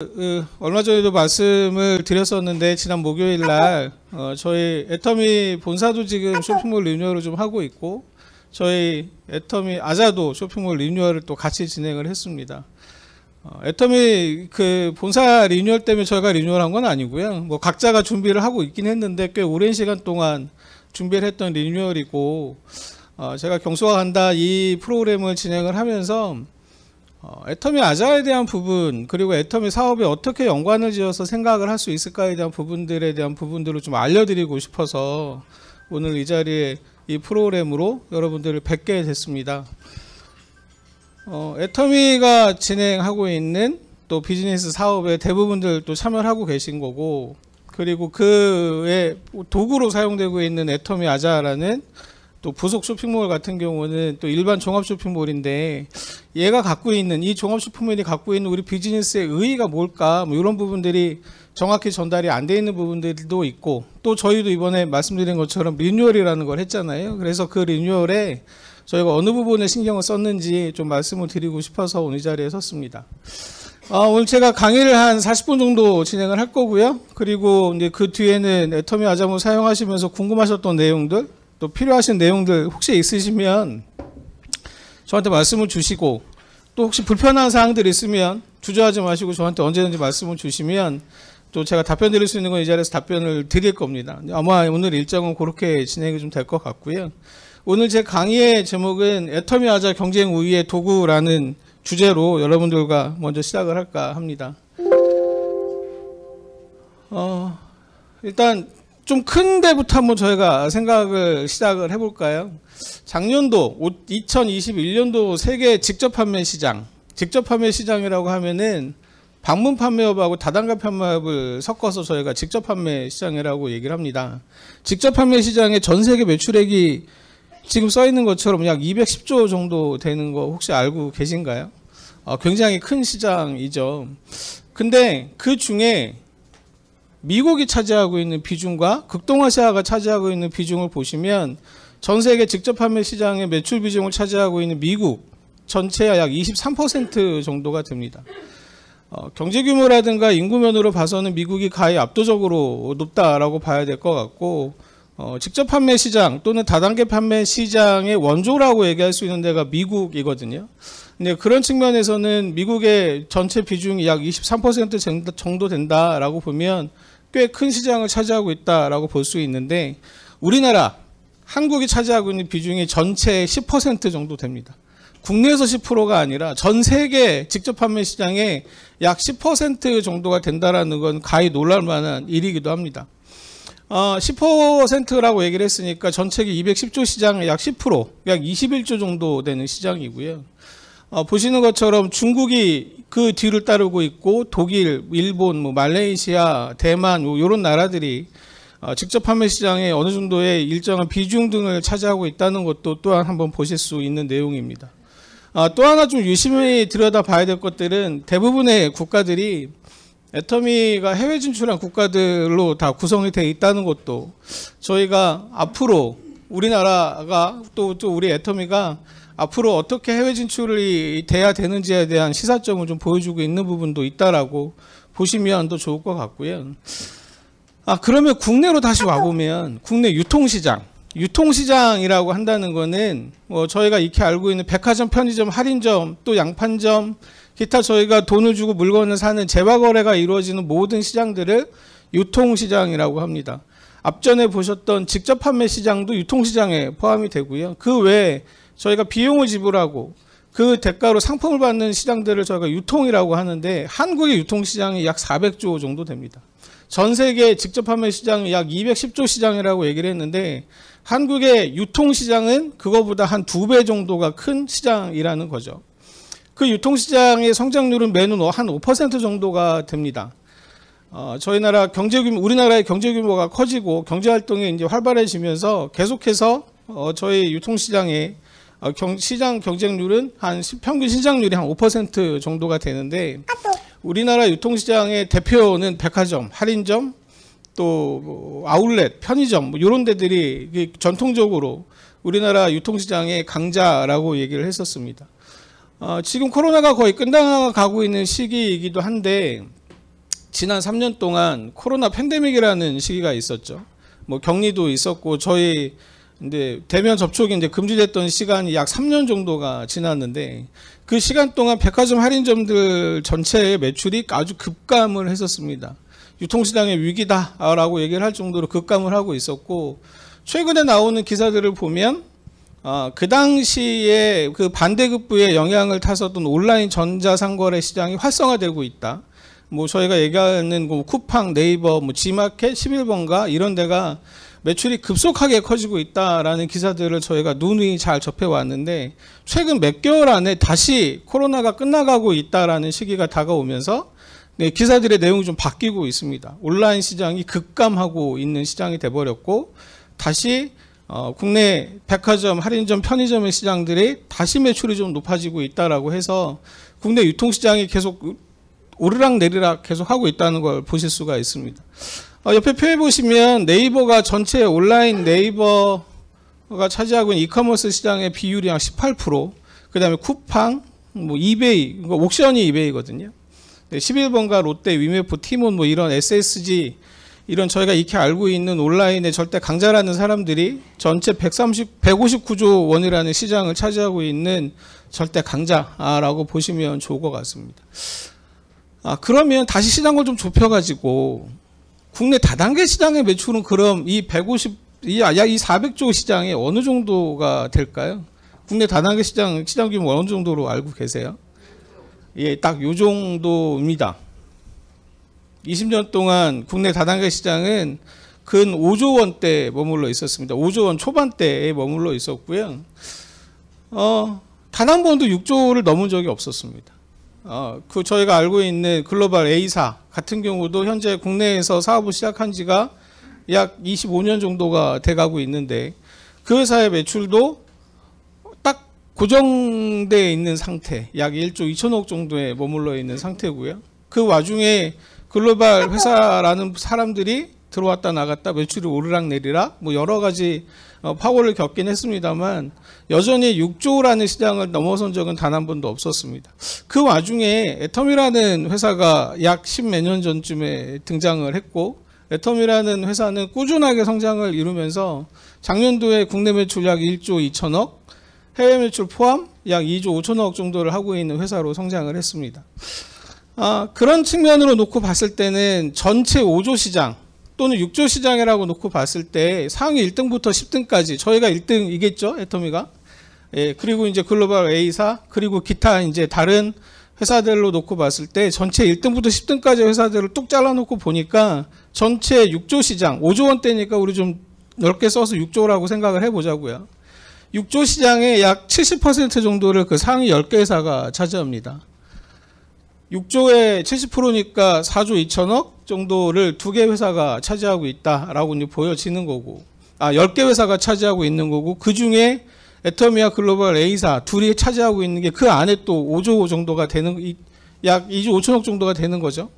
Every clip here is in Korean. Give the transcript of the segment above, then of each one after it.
그, 얼마 전에도 말씀을 드렸었는데 지난 목요일 날 어, 저희 애터미 본사도 지금 쇼핑몰 리뉴얼을 좀 하고 있고 저희 애터미 아자도 쇼핑몰 리뉴얼을 또 같이 진행을 했습니다. 어, 애터미 그 본사 리뉴얼 때문에 저희가 리뉴얼한 건 아니고요. 뭐 각자가 준비를 하고 있긴 했는데 꽤 오랜 시간 동안 준비를 했던 리뉴얼이고 어, 제가 경수화 간다 이 프로그램을 진행을 하면서 어, 애터미 아자에 대한 부분 그리고 애터미 사업에 어떻게 연관을 지어서 생각을 할 수 있을까에 대한 부분들에 대한 부분들을 좀 알려드리고 싶어서 오늘 이 자리에 이 프로그램으로 여러분들을 뵙게 됐습니다. 어, 애터미가 진행하고 있는 또 비즈니스 사업에 대부분들 또 참여하고 를 계신 거고 그리고 그의 도구로 사용되고 있는 애터미 아자라는 또 부속 쇼핑몰 같은 경우는 또 일반 종합 쇼핑몰인데 얘가 갖고 있는 이 종합 쇼핑몰이 갖고 있는 우리 비즈니스의 의의가 뭘까 뭐 이런 부분들이 정확히 전달이 안 돼 있는 부분들도 있고 또 저희도 이번에 말씀드린 것처럼 리뉴얼이라는 걸 했잖아요. 그래서 그 리뉴얼에 저희가 어느 부분에 신경을 썼는지 좀 말씀을 드리고 싶어서 오늘 자리에 섰습니다. 아, 오늘 제가 강의를 한 40분 정도 진행을 할 거고요. 그리고 이제 그 뒤에는 애터미 아자모 사용하시면서 궁금하셨던 내용들 또 필요하신 내용들 혹시 있으시면 저한테 말씀을 주시고 또 혹시 불편한 사항들 있으면 주저하지 마시고 저한테 언제든지 말씀을 주시면 또 제가 답변 드릴 수 있는 건 이 자리에서 답변을 드릴 겁니다. 아마 오늘 일정은 그렇게 진행이 좀 될 것 같고요. 오늘 제 강의의 제목은 애터미하자 경쟁 우위의 도구라는 주제로 여러분들과 먼저 시작을 할까 합니다. 어, 일단 좀큰 데부터 한번 저희가 생각을 시작을 해볼까요? 작년도 2021년도 세계 직접 판매 시장 직접 판매 시장이라고 하면은 방문 판매업하고 다단가 판매업을 섞어서 저희가 직접 판매 시장이라고 얘기를 합니다. 직접 판매 시장의 전 세계 매출액이 지금 써 있는 것처럼 약 210조 정도 되는 거 혹시 알고 계신가요? 어, 굉장히 큰 시장이죠. 근데 그 중에 미국이 차지하고 있는 비중과 극동아시아가 차지하고 있는 비중을 보시면 전 세계 직접 판매 시장의 매출 비중을 차지하고 있는 미국 전체의 약 23% 정도가 됩니다. 어, 경제 규모라든가 인구면으로 봐서는 미국이 가히 압도적으로 높다라고 봐야 될 것 같고 어, 직접 판매 시장 또는 다단계 판매 시장의 원조라고 얘기할 수 있는 데가 미국이거든요. 근데 그런 측면에서는 미국의 전체 비중이 약 23% 정도 된다라고 보면 꽤큰 시장을 차지하고 있다라고 볼 수 있는데 우리나라 한국이 차지하고 있는 비중이 전체의 10% 정도 됩니다. 국내에서 10%가 아니라 전 세계 직접 판매 시장의 약 10% 정도가 된다라는 건 가히 놀랄 만한 일이기도 합니다. 어, 10%라고 얘기를 했으니까 전 세계 210조 시장의 약 10%, 약 21조 정도 되는 시장이고요. 어, 보시는 것처럼 중국이 그 뒤를 따르고 있고 독일, 일본, 뭐 말레이시아, 대만 뭐 이런 나라들이 어, 직접 판매 시장에 어느 정도의 일정한 비중 등을 차지하고 있다는 것도 또한 한번 보실 수 있는 내용입니다. 어, 또 하나 좀 유심히 들여다봐야 될 것들은 대부분의 국가들이 애터미가 해외 진출한 국가들로 다 구성이 돼 있다는 것도 저희가 앞으로 우리나라가 또, 또 우리 애터미가 앞으로 어떻게 해외 진출이 돼야 되는지에 대한 시사점을 좀 보여주고 있는 부분도 있다라고 보시면 더 좋을 것 같고요. 아 그러면 국내로 다시 와보면 국내 유통시장 유통시장이라고 한다는 거는 뭐 저희가 익히 알고 있는 백화점, 편의점, 할인점, 또 양판점, 기타 저희가 돈을 주고 물건을 사는 재화거래가 이루어지는 모든 시장들을 유통시장이라고 합니다. 앞전에 보셨던 직접 판매 시장도 유통시장에 포함이 되고요. 그 외에 저희가 비용을 지불하고 그 대가로 상품을 받는 시장들을 저희가 유통이라고 하는데 한국의 유통 시장이 약 400조 정도 됩니다. 전 세계 직접 판매 시장이 약 210조 시장이라고 얘기를 했는데 한국의 유통 시장은 그거보다 한 두 배 정도가 큰 시장이라는 거죠. 그 유통 시장의 성장률은 매년 한 5% 정도가 됩니다. 어, 저희 나라 경제 규모, 우리나라의 경제 규모가 커지고 경제 활동이 이제 활발해지면서 계속해서 어, 저희 유통 시장에 어, 경, 시장 경쟁률은 한 평균 시장률이 한 5% 정도가 되는데 우리나라 유통시장의 대표는 백화점, 할인점, 또 뭐 아울렛, 편의점 뭐 이런 데들이 전통적으로 우리나라 유통시장의 강자라고 얘기를 했었습니다. 어, 지금 코로나가 거의 끝나가고 있는 시기이기도 한데 지난 3년 동안 코로나 팬데믹이라는 시기가 있었죠. 뭐 격리도 있었고 저희 근데 대면 접촉이 이제 금지됐던 시간이 약 3년 정도가 지났는데 그 시간 동안 백화점 할인점들 전체의 매출이 아주 급감을 했었습니다. 유통시장의 위기다라고 얘기를 할 정도로 급감을 하고 있었고 최근에 나오는 기사들을 보면 아, 그 당시에 그 반대급부의 영향을 타서던 온라인 전자상거래 시장이 활성화되고 있다. 뭐 저희가 얘기하는 뭐 쿠팡, 네이버, 뭐 G마켓, 11번가 이런 데가 매출이 급속하게 커지고 있다라는 기사들을 저희가 누누이 잘 접해왔는데 최근 몇 개월 안에 다시 코로나가 끝나가고 있다라는 시기가 다가오면서 네, 기사들의 내용이 좀 바뀌고 있습니다. 온라인 시장이 급감하고 있는 시장이 돼버렸고 다시 어, 국내 백화점, 할인점, 편의점의 시장들이 다시 매출이 좀 높아지고 있다라고 해서 국내 유통시장이 계속 오르락 내리락 계속 하고 있다는 걸 보실 수가 있습니다. 어, 옆에 표에 보시면 네이버가 전체 온라인 네이버가 차지하고 있는 이커머스 시장의 비율이 약 18%, 그 다음에 쿠팡, 뭐 이베이, 그러니까 옥션이 이베이거든요. 11번가 롯데, 위메프, 티몬 뭐 이런 SSG 이런 저희가 익히 알고 있는 온라인의 절대 강자라는 사람들이 전체 130, 159조 원이라는 시장을 차지하고 있는 절대 강자라고 보시면 좋을 것 같습니다. 아, 그러면 다시 시장을 좀 좁혀가지고 국내 다단계 시장의 매출은 그럼 이 150, 이, 아, 약이 400조 시장이 어느 정도가 될까요? 국내 다단계 시장, 시장 규모 어느 정도로 알고 계세요? 예, 딱요 정도입니다. 20년 동안 국내 다단계 시장은 근 5조 원대 머물러 있었습니다. 5조 원 초반대에 머물러 있었고요. 어, 단 한 번도 6조를 넘은 적이 없었습니다. 어, 그 저희가 알고 있는 글로벌 A사, 같은 경우도 현재 국내에서 사업을 시작한 지가 약 25년 정도가 돼가고 있는데 그 회사의 매출도 딱고정되어 있는 상태 약 1조 2천억 정도에 머물러 있는 상태고요. 그 와중에 글로벌 회사라는 사람들이 들어왔다 나갔다 매출이 오르락 내리락 뭐 여러 가지 어, 파고를 겪긴 했습니다만 여전히 6조라는 시장을 넘어선 적은 단 한 번도 없었습니다. 그 와중에 애텀이라는 회사가 약 10몇 년 전쯤에 등장을 했고 애텀이라는 회사는 꾸준하게 성장을 이루면서 작년도에 국내 매출 약 1조 2천억, 해외 매출 포함 약 2조 5천억 정도를 하고 있는 회사로 성장을 했습니다. 아, 그런 측면으로 놓고 봤을 때는 전체 5조 시장, 또는 6조 시장이라고 놓고 봤을 때 상위 1등부터 10등까지 저희가 1등이겠죠 애터미가 예, 그리고 이제 글로벌 A사 그리고 기타 이제 다른 회사들로 놓고 봤을 때 전체 1등부터 10등까지 회사들을 뚝 잘라놓고 보니까 전체 6조 시장 5조 원대니까 우리 좀 넓게 써서 6조라고 생각을 해보자고요. 6조 시장의 약 70% 정도를 그 상위 10개 회사가 차지합니다. 6조의 70%니까 4조 2천억 정도를 두 개 회사가 차지하고 있다라고 이제 보여지는 거고 아 10개 회사가 차지하고 있는 거고 그중에 애터미아 글로벌 A사 둘이 차지하고 있는 게 그 안에 또 5조 정도가 되는 약 2조 5천억 정도가 되는 거죠.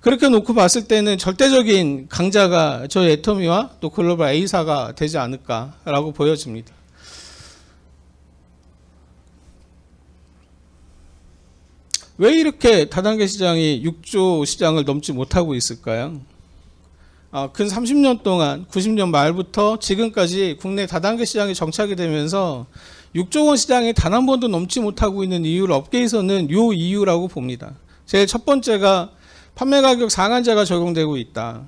그렇게 놓고 봤을 때는 절대적인 강자가 저희 애터미와 또 글로벌 A사가 되지 않을까라고 보여집니다. 왜 이렇게 다단계 시장이 6조 시장을 넘지 못하고 있을까요? 아, 근 30년 동안 90년 말부터 지금까지 국내 다단계 시장이 정착이 되면서 6조 원 시장이 단 한 번도 넘지 못하고 있는 이유를 업계에서는 요 이유라고 봅니다. 제일 첫 번째가 판매 가격 상한제가 적용되고 있다.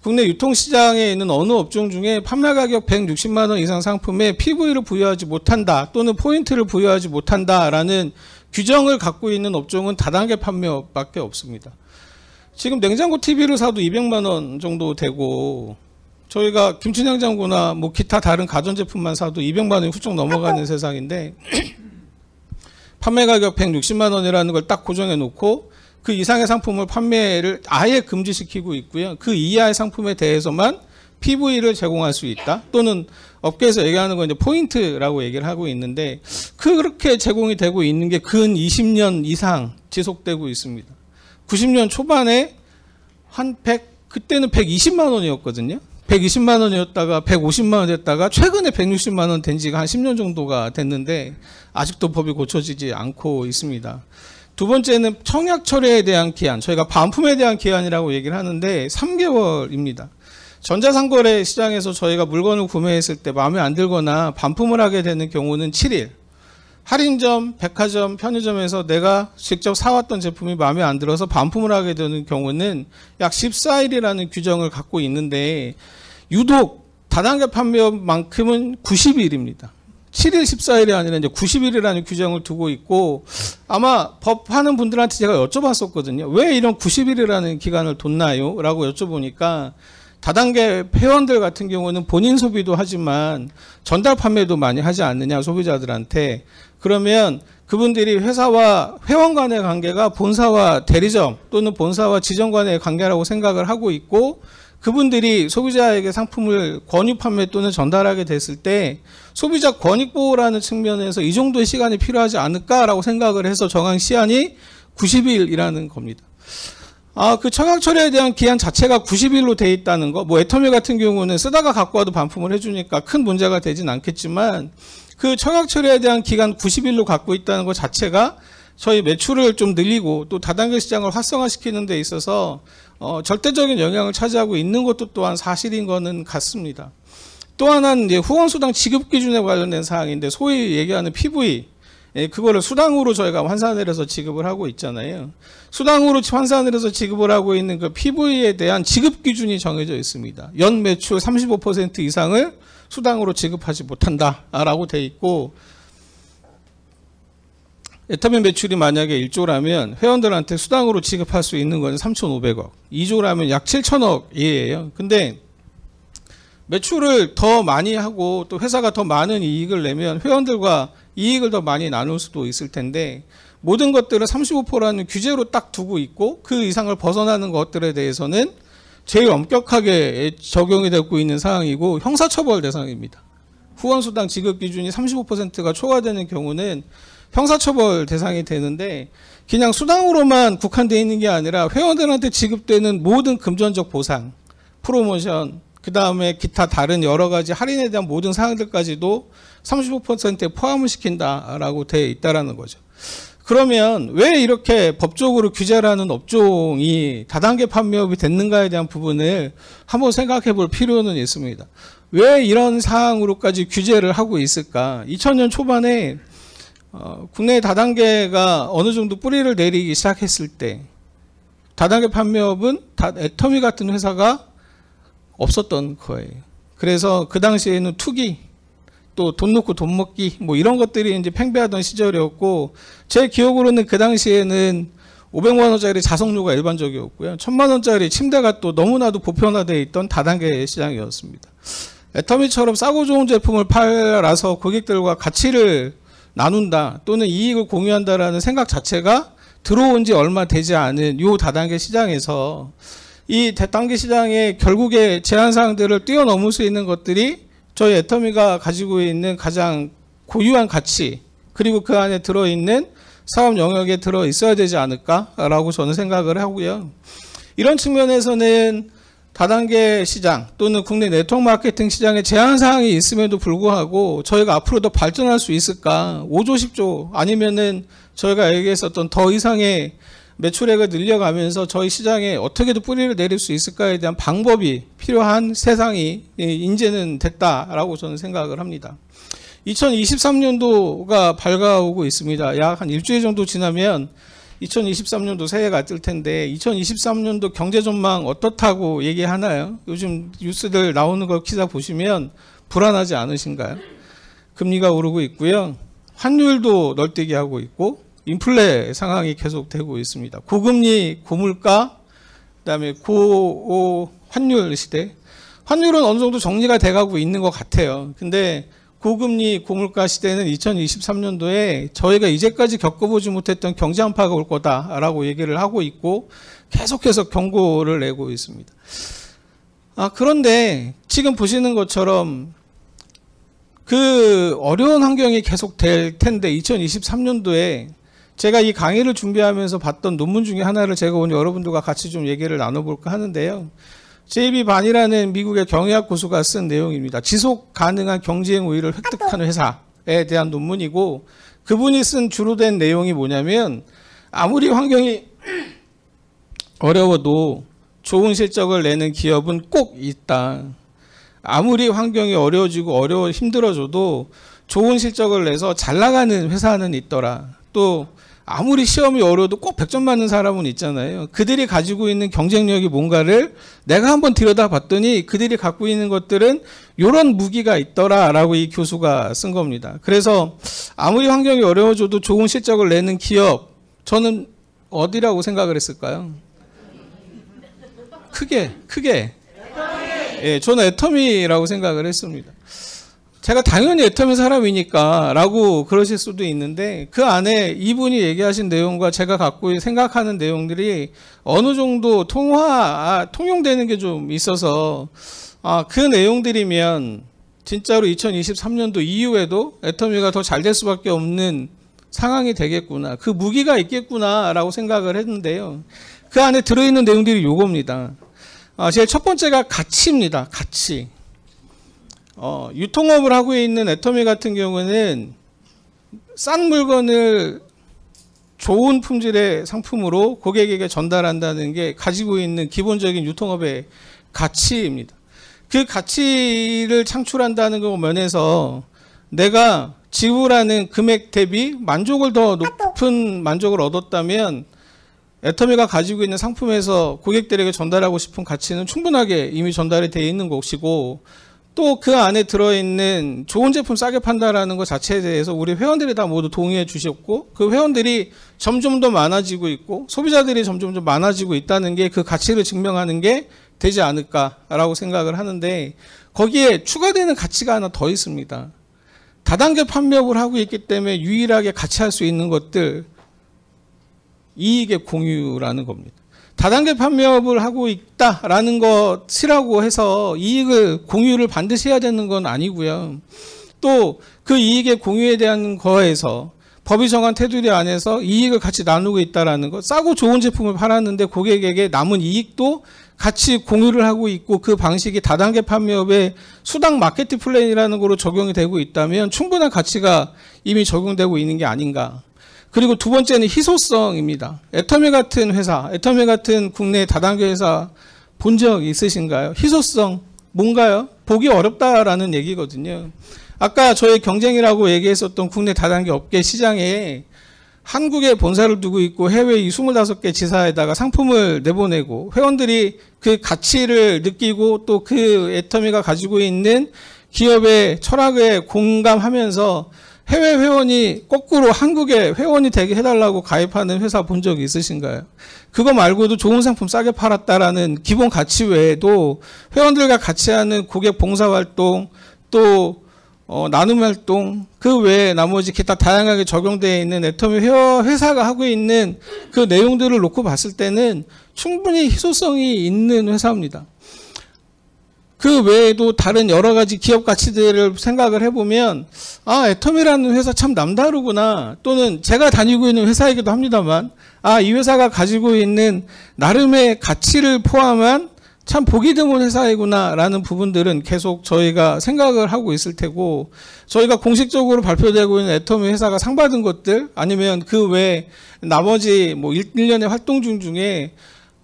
국내 유통시장에 있는 어느 업종 중에 판매가격 160만원 이상 상품에 PV를 부여하지 못한다 또는 포인트를 부여하지 못한다라는 규정을 갖고 있는 업종은 다단계 판매밖에 없습니다. 지금 냉장고 TV를 사도 200만 원 정도 되고 저희가 김치냉장고나 뭐 기타 다른 가전제품만 사도 200만 원이 훌쩍 넘어가는 세상인데 판매 가격 160만 원이라는 걸 딱 고정해 놓고 그 이상의 상품을 판매를 아예 금지시키고 있고요. 그 이하의 상품에 대해서만 PV를 제공할 수 있다 또는 업계에서 얘기하는 건 이제 포인트라고 얘기를 하고 있는데 그렇게 제공이 되고 있는 게 근 20년 이상 지속되고 있습니다. 90년 초반에 한 100, 그때는 120만 원이었거든요. 120만 원이었다가 150만 원 됐다가 최근에 160만 원 된 지가 한 10년 정도가 됐는데 아직도 법이 고쳐지지 않고 있습니다. 두 번째는 청약 철회에 대한 기한, 저희가 반품에 대한 기한이라고 얘기를 하는데 3개월입니다. 전자상거래 시장에서 저희가 물건을 구매했을 때 마음에 안 들거나 반품을 하게 되는 경우는 7일. 할인점, 백화점, 편의점에서 내가 직접 사왔던 제품이 마음에 안 들어서 반품을 하게 되는 경우는 약 14일이라는 규정을 갖고 있는데 유독 다단계 판매만큼은 90일입니다. 7일, 14일이 아니라 이제 90일이라는 규정을 두고 있고 아마 법 하는 분들한테 제가 여쭤봤었거든요. 왜 이런 90일이라는 기간을 뒀나요? 라고 여쭤보니까 다단계 회원들 같은 경우는 본인 소비도 하지만 전달 판매도 많이 하지 않느냐 소비자들한테 그러면 그분들이 회사와 회원 간의 관계가 본사와 대리점 또는 본사와 지점 간의 관계라고 생각을 하고 있고 그분들이 소비자에게 상품을 권유 판매 또는 전달하게 됐을 때 소비자 권익 보호라는 측면에서 이 정도의 시간이 필요하지 않을까라고 생각을 해서 정한 시한이 90일이라는 겁니다. 아, 그청약처리에 대한 기한 자체가 90일로 돼 있다는 거, 뭐 애터미 같은 경우는 쓰다가 갖고 와도 반품을 해주니까 큰 문제가 되진 않겠지만 그청약처리에 대한 기간 90일로 갖고 있다는 것 자체가 저희 매출을 좀 늘리고 또 다단계 시장을 활성화시키는 데 있어서 어, 절대적인 영향을 차지하고 있는 것도 또한 사실인 거는 같습니다. 또 하나는 이제 후원수당 지급 기준에 관련된 사항인데 소위 얘기하는 PV 예, 그거를 수당으로 저희가 환산을 해서 지급을 하고 있잖아요. 수당으로 환산을 해서 지급을 하고 있는 그 PV에 대한 지급 기준이 정해져 있습니다. 연 매출 35% 이상을 수당으로 지급하지 못한다라고 돼 있고 에타민 매출이 만약에 1조라면 회원들한테 수당으로 지급할 수 있는 건 3,500억, 2조라면 약 7,000억이에요. 근데 매출을 더 많이 하고 또 회사가 더 많은 이익을 내면 회원들과 이익을 더 많이 나눌 수도 있을 텐데 모든 것들을 35%라는 규제로 딱 두고 있고 그 이상을 벗어나는 것들에 대해서는 제일 엄격하게 적용이 되고 있는 상황이고 형사처벌 대상입니다. 후원수당 지급 기준이 35%가 초과되는 경우는 형사처벌 대상이 되는데 그냥 수당으로만 국한되어 있는 게 아니라 회원들한테 지급되는 모든 금전적 보상, 프로모션, 그 다음에 기타 다른 여러 가지 할인에 대한 모든 사항들까지도 35%에 포함을 시킨다라고 되어 있다라는 거죠. 그러면 왜 이렇게 법적으로 규제를하는 업종이 다단계 판매업이 됐는가에 대한 부분을 한번 생각해 볼 필요는 있습니다. 왜 이런 사항으로까지 규제를 하고 있을까? 2000년 초반에 어, 국내 다단계가 어느 정도 뿌리를 내리기 시작했을 때 다단계 판매업은 다, 애터미 같은 회사가 없었던 거예요. 그래서 그 당시에는 투기, 또 돈 놓고 돈 먹기, 뭐 이런 것들이 이제 팽배하던 시절이었고, 제 기억으로는 그 당시에는 500만 원짜리 자석료가 일반적이었고요. 1000만 원짜리 침대가 또 너무나도 보편화되어 있던 다단계 시장이었습니다. 애터미처럼 싸고 좋은 제품을 팔아서 고객들과 가치를 나눈다 또는 이익을 공유한다라는 생각 자체가 들어온 지 얼마 되지 않은 요 다단계 시장에서 이 대단기 시장의 결국에 제한 사항들을 뛰어넘을 수 있는 것들이 저희 애터미가 가지고 있는 가장 고유한 가치 그리고 그 안에 들어있는 사업 영역에 들어 있어야 되지 않을까라고 저는 생각을 하고요. 이런 측면에서는 다단계 시장 또는 국내 네트워크 마케팅 시장에 제한 사항이 있음에도 불구하고 저희가 앞으로 더 발전할 수 있을까? 5조 10조 아니면은 저희가 얘기했었던 더 이상의 매출액을 늘려가면서 저희 시장에 어떻게든 뿌리를 내릴 수 있을까에 대한 방법이 필요한 세상이 인제는 됐다라고 저는 생각을 합니다. 2023년도가 밝아오고 있습니다. 약 한 일주일 정도 지나면 2023년도 새해가 뜰 텐데 2023년도 경제 전망 어떻다고 얘기하나요? 요즘 뉴스들 나오는 거 기사 보시면 불안하지 않으신가요? 금리가 오르고 있고요. 환율도 널뛰기 하고 있고 인플레 상황이 계속되고 있습니다. 고금리, 고물가, 그다음에 고 환율 시대. 환율은 어느 정도 정리가 돼가고 있는 것 같아요. 근데 고금리, 고물가 시대는 2023년도에 저희가 이제까지 겪어보지 못했던 경제 한파가 올 거다라고 얘기를 하고 있고 계속해서 경고를 내고 있습니다. 아, 그런데 지금 보시는 것처럼 그 어려운 환경이 계속 될 텐데 2023년도에 제가 이 강의를 준비하면서 봤던 논문 중에 하나를 제가 오늘 여러분들과 같이 좀 얘기를 나눠볼까 하는데요. 제이비 반이라는 미국의 경제학 고수가 쓴 내용입니다. 지속 가능한 경쟁 우위를 획득한 회사에 대한 논문이고 그분이 쓴 주로 된 내용이 뭐냐면 아무리 환경이 어려워도 좋은 실적을 내는 기업은 꼭 있다. 아무리 환경이 어려워지고 어려워 힘들어져도 좋은 실적을 내서 잘 나가는 회사는 있더라. 또 아무리 시험이 어려워도 꼭 100점 맞는 사람은 있잖아요. 그들이 가지고 있는 경쟁력이 뭔가를 내가 한번 들여다봤더니 그들이 갖고 있는 것들은 이런 무기가 있더라라고 이 교수가 쓴 겁니다. 그래서 아무리 환경이 어려워져도 좋은 실적을 내는 기업 저는 어디라고 생각을 했을까요? 크게 크게 예, 저는 애터미라고 생각을 했습니다. 제가 당연히 애터미 사람이니까 라고 그러실 수도 있는데 그 안에 이분이 얘기하신 내용과 제가 갖고 생각하는 내용들이 어느 정도 통화, 아, 통용되는 게 좀 있어서 아, 그 내용들이면 진짜로 2023년도 이후에도 애터미가 더 잘 될 수밖에 없는 상황이 되겠구나. 그 무기가 있겠구나라고 생각을 했는데요. 그 안에 들어있는 내용들이 요겁니다. 아, 제첫 번째가 가치입니다. 가치. 어, 유통업을 하고 있는 애터미 같은 경우는 싼 물건을 좋은 품질의 상품으로 고객에게 전달한다는 게 가지고 있는 기본적인 유통업의 가치입니다. 그 가치를 창출한다는 것 면에서 내가 지불하는 금액 대비 만족을 더 높은 만족을 얻었다면 애터미가 가지고 있는 상품에서 고객들에게 전달하고 싶은 가치는 충분하게 이미 전달이 되어 있는 것이고 또그 안에 들어있는 좋은 제품 싸게 판다라는 것 자체에 대해서 우리 회원들이 다 모두 동의해 주셨고 그 회원들이 점점 더 많아지고 있고 소비자들이 점점 더 많아지고 있다는 게 그 가치를 증명하는 게 되지 않을까라고 생각을 하는데 거기에 추가되는 가치가 하나 더 있습니다. 다단계 판매업을 하고 있기 때문에 유일하게 같이 할 수 있는 것들 이익의 공유라는 겁니다. 다단계 판매업을 하고 있다라는 것이라고 해서 이익을 공유를 반드시 해야 되는 건 아니고요. 또 그 이익의 공유에 대한 거에서 법이 정한 테두리 안에서 이익을 같이 나누고 있다라는 것, 싸고 좋은 제품을 팔았는데 고객에게 남은 이익도 같이 공유를 하고 있고 그 방식이 다단계 판매업의 수당 마케팅 플랜이라는 거로 적용이 되고 있다면 충분한 가치가 이미 적용되고 있는 게 아닌가 그리고 두 번째는 희소성입니다. 애터미 같은 회사, 애터미 같은 국내 다단계 회사 본 적 있으신가요? 희소성, 뭔가요? 보기 어렵다라는 얘기거든요. 아까 저의 경쟁이라고 얘기했었던 국내 다단계 업계 시장에 한국에 본사를 두고 있고 해외 이 25개 지사에다가 상품을 내보내고 회원들이 그 가치를 느끼고 또 그 애터미가 가지고 있는 기업의 철학에 공감하면서 해외 회원이 거꾸로 한국에 회원이 되게 해달라고 가입하는 회사 본 적이 있으신가요? 그거 말고도 좋은 상품 싸게 팔았다라는 기본 가치 외에도 회원들과 같이 하는 고객 봉사활동 또 어, 나눔 활동 그 외에 나머지 기타 다양하게 적용되어 있는 애터미 회사가 하고 있는 그 내용들을 놓고 봤을 때는 충분히 희소성이 있는 회사입니다. 그 외에도 다른 여러 가지 기업 가치들을 생각을 해보면 아 애텀이라는 회사 참 남다르구나 또는 제가 다니고 있는 회사이기도 합니다만 아 이 회사가 가지고 있는 나름의 가치를 포함한 참 보기 드문 회사이구나라는 부분들은 계속 저희가 생각을 하고 있을 테고 저희가 공식적으로 발표되고 있는 애텀 회사가 상 받은 것들 아니면 그 외 나머지 뭐 1년의 활동 중 중에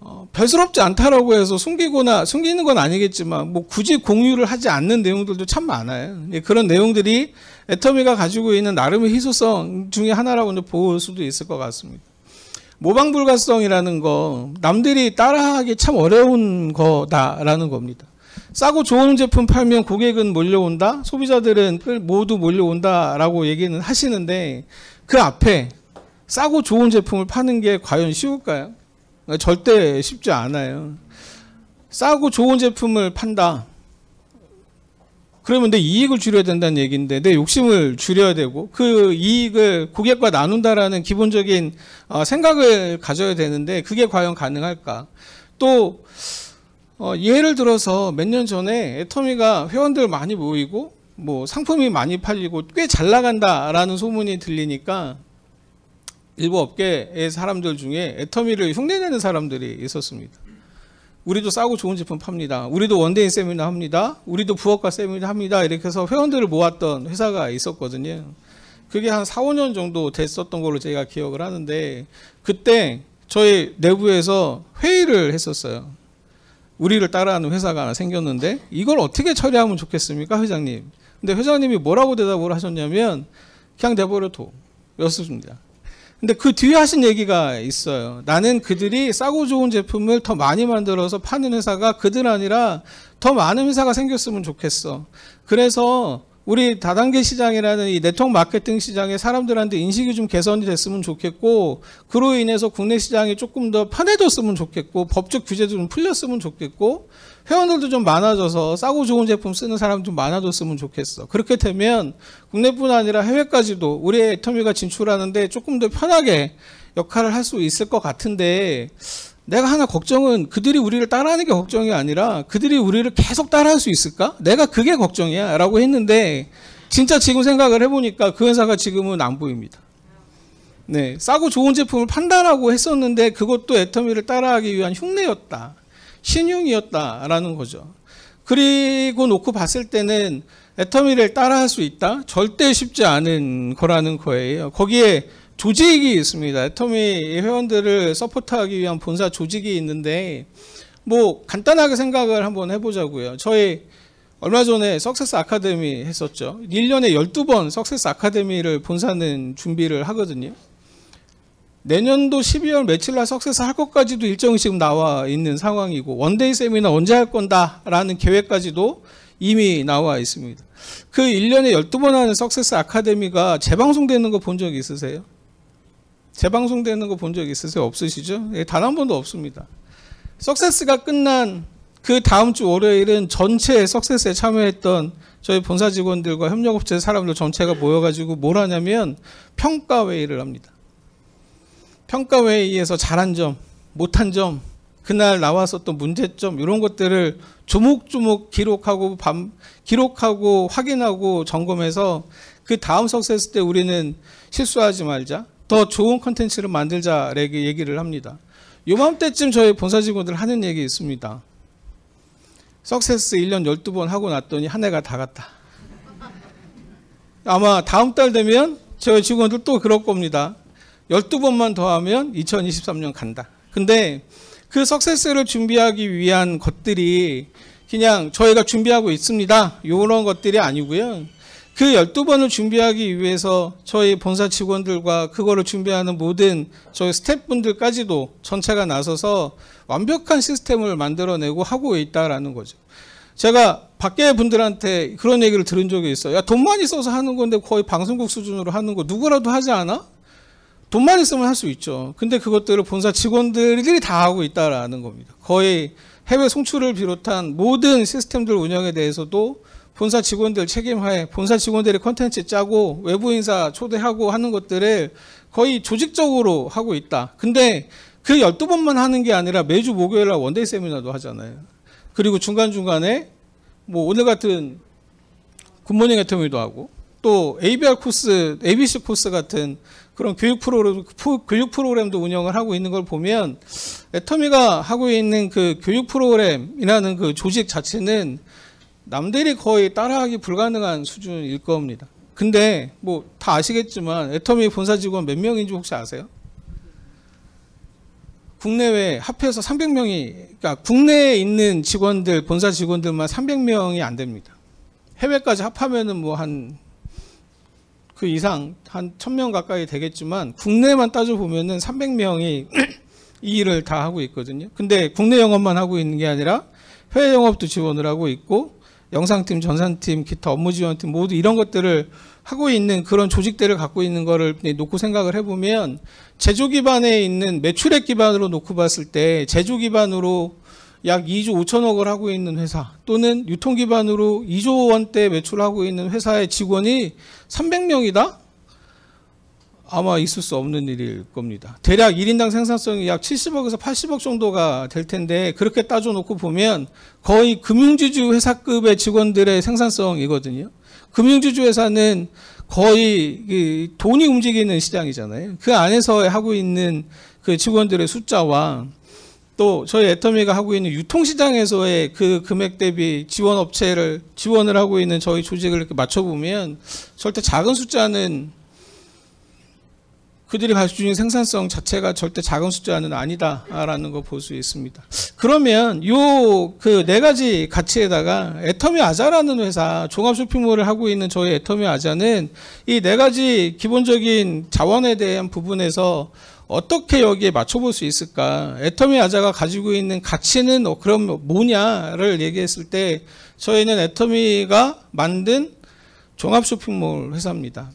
어, 별스럽지 않다라고 해서 숨기거나 숨기는 건 아니겠지만 뭐 굳이 공유를 하지 않는 내용들도 참 많아요. 예, 그런 내용들이 애터미가 가지고 있는 나름의 희소성 중에 하나라고 이볼 수도 있을 것 같습니다. 모방 불가성이라는 거 남들이 따라하기 참 어려운 거다라는 겁니다. 싸고 좋은 제품 팔면 고객은 몰려온다, 소비자들은 모두 몰려온다라고 얘기는 하시는데 그 앞에 싸고 좋은 제품을 파는 게 과연 쉬울까요? 그러니까 절대 쉽지 않아요. 싸고 좋은 제품을 판다. 그러면 내 이익을 줄여야 된다는 얘기인데 내 욕심을 줄여야 되고 그 이익을 고객과 나눈다라는 기본적인 어, 생각을 가져야 되는데 그게 과연 가능할까? 또 어, 예를 들어서 몇 년 전에 애터미가 회원들 많이 모이고 뭐 상품이 많이 팔리고 꽤 잘 나간다라는 소문이 들리니까 일부 업계의 사람들 중에 애터미를 흉내내는 사람들이 있었습니다. 우리도 싸고 좋은 제품 팝니다. 우리도 원데이 세미나 합니다. 우리도 부업가 세미나 합니다. 이렇게 해서 회원들을 모았던 회사가 있었거든요. 그게 한 4, 5년 정도 됐었던 걸로 제가 기억을 하는데 그때 저희 내부에서 회의를 했었어요. 우리를 따라하는 회사가 하나 생겼는데 이걸 어떻게 처리하면 좋겠습니까 회장님 근데 회장님이 뭐라고 대답을 하셨냐면 그냥 내버려 둬였습니다 근데 그 뒤에 하신 얘기가 있어요. 나는 그들이 싸고 좋은 제품을 더 많이 만들어서 파는 회사가 그들 아니라 더 많은 회사가 생겼으면 좋겠어. 그래서 우리 다단계 시장이라는 이 네트워크 마케팅 시장에 사람들한테 인식이 좀 개선이 됐으면 좋겠고 그로 인해서 국내 시장이 조금 더 편해졌으면 좋겠고 법적 규제도 좀 풀렸으면 좋겠고 회원들도 좀 많아져서 싸고 좋은 제품 쓰는 사람 좀 많아졌으면 좋겠어. 그렇게 되면 국내뿐 아니라 해외까지도 우리애 터미가 진출하는데 조금 더 편하게 역할을 할 수 있을 것 같은데 내가 하나 걱정은 그들이 우리를 따라하는 게 걱정이 아니라 그들이 우리를 계속 따라할 수 있을까? 내가 그게 걱정이야 라고 했는데 진짜 지금 생각을 해보니까 그 회사가 지금은 안 보입니다. 네, 싸고 좋은 제품을 판단하고 했었는데 그것도 애터미를 따라하기 위한 흉내였다. 신용이었다라는 거죠. 그리고 놓고 봤을 때는 애터미를 따라할 수 있다? 절대 쉽지 않은 거라는 거예요. 거기에 조직이 있습니다. 애터미 회원들을 서포트하기 위한 본사 조직이 있는데 뭐 간단하게 생각을 한번 해보자고요. 저희 얼마 전에 석세스 아카데미 했었죠. 1년에 12번 석세스 아카데미를 본사는 준비를 하거든요. 내년도 12월 며칠 날 석세스 할 것까지도 일정이 지금 나와 있는 상황이고 원데이 세미나 언제 할 건다라는 계획까지도 이미 나와 있습니다. 그 1년에 12번 하는 석세스 아카데미가 재방송되는 거 본 적 있으세요? 재방송되는 거 본 적 있으세요? 없으시죠? 예, 단한 번도 없습니다. 석세스가 끝난 그 다음 주 월요일은 전체 석세스에 참여했던 저희 본사 직원들과 협력업체 사람들 전체가 모여가지고 뭘 하냐면 평가회의를 합니다. 평가회의에서 잘한 점, 못한 점, 그날 나왔었던 문제점 이런 것들을 조목조목 기록하고 밤, 기록하고 확인하고 점검해서 그 다음 석세스 때 우리는 실수하지 말자. 더 좋은 컨텐츠를 만들자 얘기를 합니다. 요맘때쯤 저희 본사 직원들 하는 얘기 있습니다. 석세스 1년 12번 하고 났더니 한 해가 다 갔다. 아마 다음 달 되면 저희 직원들 또 그럴 겁니다. 12번만 더하면 2023년 간다. 근데 그 석세스를 준비하기 위한 것들이 그냥 저희가 준비하고 있습니다. 이런 것들이 아니고요. 그 12번을 준비하기 위해서 저희 본사 직원들과 그거를 준비하는 모든 저희 스태프분들까지도 전체가 나서서 완벽한 시스템을 만들어내고 하고 있다라는 거죠. 제가 밖에 분들한테 그런 얘기를 들은 적이 있어요. 야, 돈 많이 써서 하는 건데 거의 방송국 수준으로 하는 거 누구라도 하지 않아? 돈만 있으면 할 수 있죠. 근데 그것들을 본사 직원들이 다 하고 있다라는 겁니다. 거의 해외 송출을 비롯한 모든 시스템들 운영에 대해서도 본사 직원들 책임하에 본사 직원들이 컨텐츠 짜고 외부 인사 초대하고 하는 것들을 거의 조직적으로 하고 있다. 근데 그 12번만 하는 게 아니라 매주 목요일 날 원데이 세미나도 하잖아요. 그리고 중간중간에 뭐 오늘 같은 굿모닝 애터미도 하고 또 ABR 코스, ABC 코스 같은 그런 교육 프로그램, 교육 프로그램도 운영을 하고 있는 걸 보면 애터미가 하고 있는 그 교육 프로그램이라는 그 조직 자체는 남들이 거의 따라하기 불가능한 수준일 겁니다. 근데 뭐 다 아시겠지만 애터미 본사 직원 몇 명인지 혹시 아세요? 국내외 합해서 300명이 그러니까 국내에 있는 직원들 본사 직원들만 300명이 안 됩니다. 해외까지 합하면은 뭐한 그 이상 한 천 명 가까이 되겠지만 국내만 따져보면은 300명이 이 일을 다 하고 있거든요. 근데 국내 영업만 하고 있는 게 아니라 해외 영업도 지원을 하고 있고 영상팀, 전산팀, 기타 업무 지원팀 모두 이런 것들을 하고 있는 그런 조직들을 갖고 있는 거를 놓고 생각을 해보면 제조 기반에 있는 매출액 기반으로 놓고 봤을 때 제조 기반으로 약 2조 5천억을 하고 있는 회사 또는 유통 기반으로 2조 원대 매출하고 있는 회사의 직원이 300명이다? 아마 있을 수 없는 일일 겁니다. 대략 1인당 생산성이 약 70억에서 80억 정도가 될 텐데 그렇게 따져 놓고 보면 거의 금융주주 회사급의 직원들의 생산성이거든요. 금융주주 회사는 거의 돈이 움직이는 시장이잖아요. 그 안에서 하고 있는 그 직원들의 숫자와 또 저희 애터미가 하고 있는 유통시장에서의 그 금액 대비 지원 업체를 지원을 하고 있는 저희 조직을 이렇게 맞춰보면 절대 작은 숫자는 그들이 가지고 있는 생산성 자체가 절대 작은 숫자는 아니다라는 거 볼 수 있습니다. 그러면 요 그 네 가지 가치에다가 애터미 아자라는 회사 종합 쇼핑몰을 하고 있는 저희 애터미 아자는 이 네 가지 기본적인 자원에 대한 부분에서 어떻게 여기에 맞춰볼 수 있을까? 애터미 아자가 가지고 있는 가치는 어, 그럼 뭐냐를 얘기했을 때 저희는 애터미가 만든 종합 쇼핑몰 회사입니다.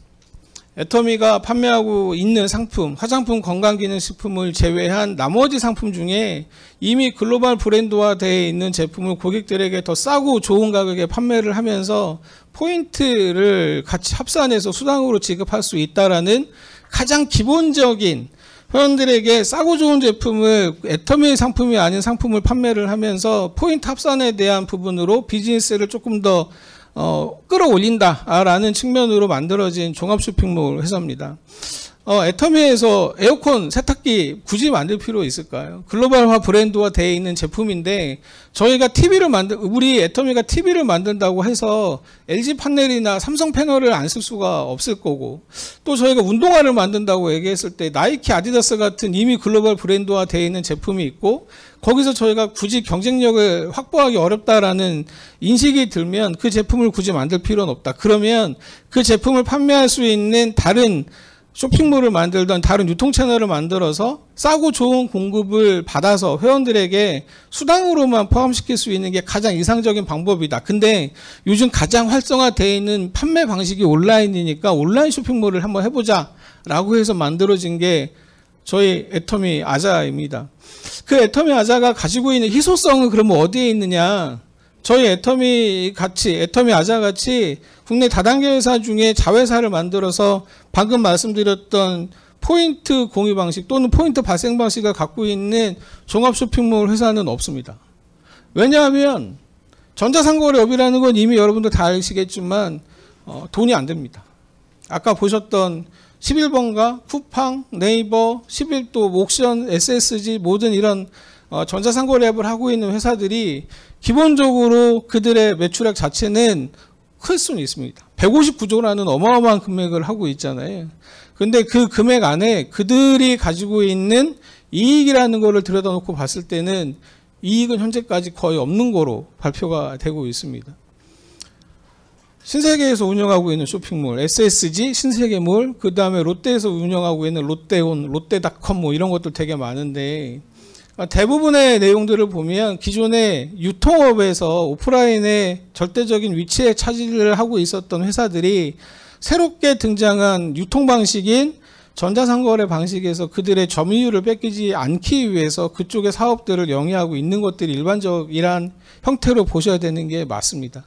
애터미가 판매하고 있는 상품, 화장품, 건강기능식품을 제외한 나머지 상품 중에 이미 글로벌 브랜드화 되어 있는 제품을 고객들에게 더 싸고 좋은 가격에 판매를 하면서 포인트를 같이 합산해서 수당으로 지급할 수 있다라는 가장 기본적인 회원들에게 싸고 좋은 제품을 애터미 상품이 아닌 상품을 판매를 하면서 포인트 합산에 대한 부분으로 비즈니스를 조금 더 어, 끌어올린다라는 측면으로 만들어진 종합 쇼핑몰 회사입니다. 어, 애터미에서 에어컨, 세탁기 굳이 만들 필요 있을까요? 글로벌화 브랜드화 되어 있는 제품인데 저희가 TV를 만들 우리 애터미가 TV를 만든다고 해서 LG 판넬이나 삼성 패널을 안 쓸 수가 없을 거고 또 저희가 운동화를 만든다고 얘기했을 때 나이키, 아디다스 같은 이미 글로벌 브랜드화 되어 있는 제품이 있고 거기서 저희가 굳이 경쟁력을 확보하기 어렵다라는 인식이 들면 그 제품을 굳이 만들 필요는 없다. 그러면 그 제품을 판매할 수 있는 다른 쇼핑몰을 만들던 다른 유통 채널을 만들어서 싸고 좋은 공급을 받아서 회원들에게 수당으로만 포함시킬 수 있는 게 가장 이상적인 방법이다. 근데 요즘 가장 활성화되어 있는 판매 방식이 온라인이니까 온라인 쇼핑몰을 한번 해보자 라고 해서 만들어진 게 저희 애터미 아자입니다. 그 애터미 아자가 가지고 있는 희소성은 그러면 어디에 있느냐? 저희 애터미 같이 애터미 아자 같이 국내 다단계 회사 중에 자회사를 만들어서 방금 말씀드렸던 포인트 공유 방식 또는 포인트 발생 방식을 갖고 있는 종합 쇼핑몰 회사는 없습니다. 왜냐하면 전자상거래업이라는 건 이미 여러분도 다 아시겠지만 어, 돈이 안 됩니다. 아까 보셨던 11번가, 쿠팡, 네이버, 11도, 옥션, SSG 모든 이런 어, 전자상거래업을 하고 있는 회사들이 기본적으로 그들의 매출액 자체는 클 수는 있습니다. 159조라는 어마어마한 금액을 하고 있잖아요. 근데 그 금액 안에 그들이 가지고 있는 이익이라는 것을 들여다놓고 봤을 때는 이익은 현재까지 거의 없는 거로 발표가 되고 있습니다. 신세계에서 운영하고 있는 쇼핑몰, SSG, 신세계몰, 그 다음에 롯데에서 운영하고 있는 롯데온, 롯데닷컴 뭐 이런 것들 되게 많은데 어, 대부분의 내용들을 보면 기존의 유통업에서 오프라인의 절대적인 위치에 차지를 하고 있었던 회사들이 새롭게 등장한 유통 방식인 전자상거래 방식에서 그들의 점유율을 뺏기지 않기 위해서 그쪽의 사업들을 영위하고 있는 것들이 일반적이란 형태로 보셔야 되는 게 맞습니다.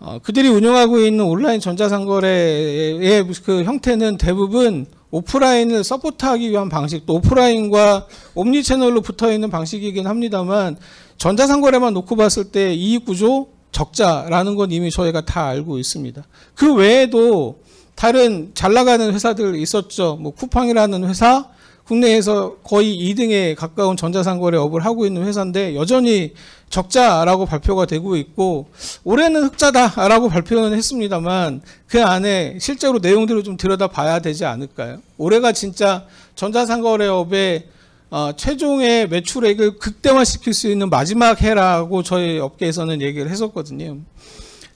어, 그들이 운영하고 있는 온라인 전자상거래의 그 형태는 대부분 오프라인을 서포트하기 위한 방식도 오프라인과 옴니채널로 붙어있는 방식이긴 합니다만 전자상거래만 놓고 봤을 때 이익구조 적자라는 건 이미 저희가 다 알고 있습니다. 그 외에도 다른 잘 나가는 회사들 있었죠. 뭐 쿠팡이라는 회사, 국내에서 거의 2등에 가까운 전자상거래업을 하고 있는 회사인데 여전히 적자라고 발표가 되고 있고 올해는 흑자다라고 발표는 했습니다만 그 안에 실제로 내용들을 좀 들여다봐야 되지 않을까요? 올해가 진짜 전자상거래업의 어, 최종의 매출액을 극대화시킬 수 있는 마지막 해라고 저희 업계에서는 얘기를 했었거든요.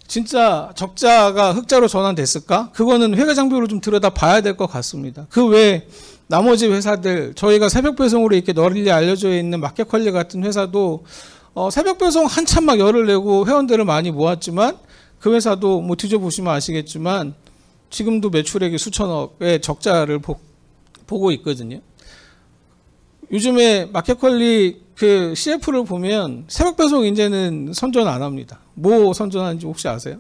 진짜 적자가 흑자로 전환됐을까? 그거는 회계장비로 좀 들여다봐야 될 것 같습니다. 그 외에 나머지 회사들 저희가 새벽 배송으로 이렇게 널리 알려져 있는 마켓컬리 같은 회사도 어, 새벽 배송 한참 막 열을 내고 회원들을 많이 모았지만 그 회사도 뭐 뒤져보시면 아시겠지만 지금도 매출액이 수천억의 적자를 보, 보고 있거든요. 요즘에 마켓컬리 그 CF를 보면 새벽 배송 이제는 선전 안 합니다. 뭐 선전하는지 혹시 아세요?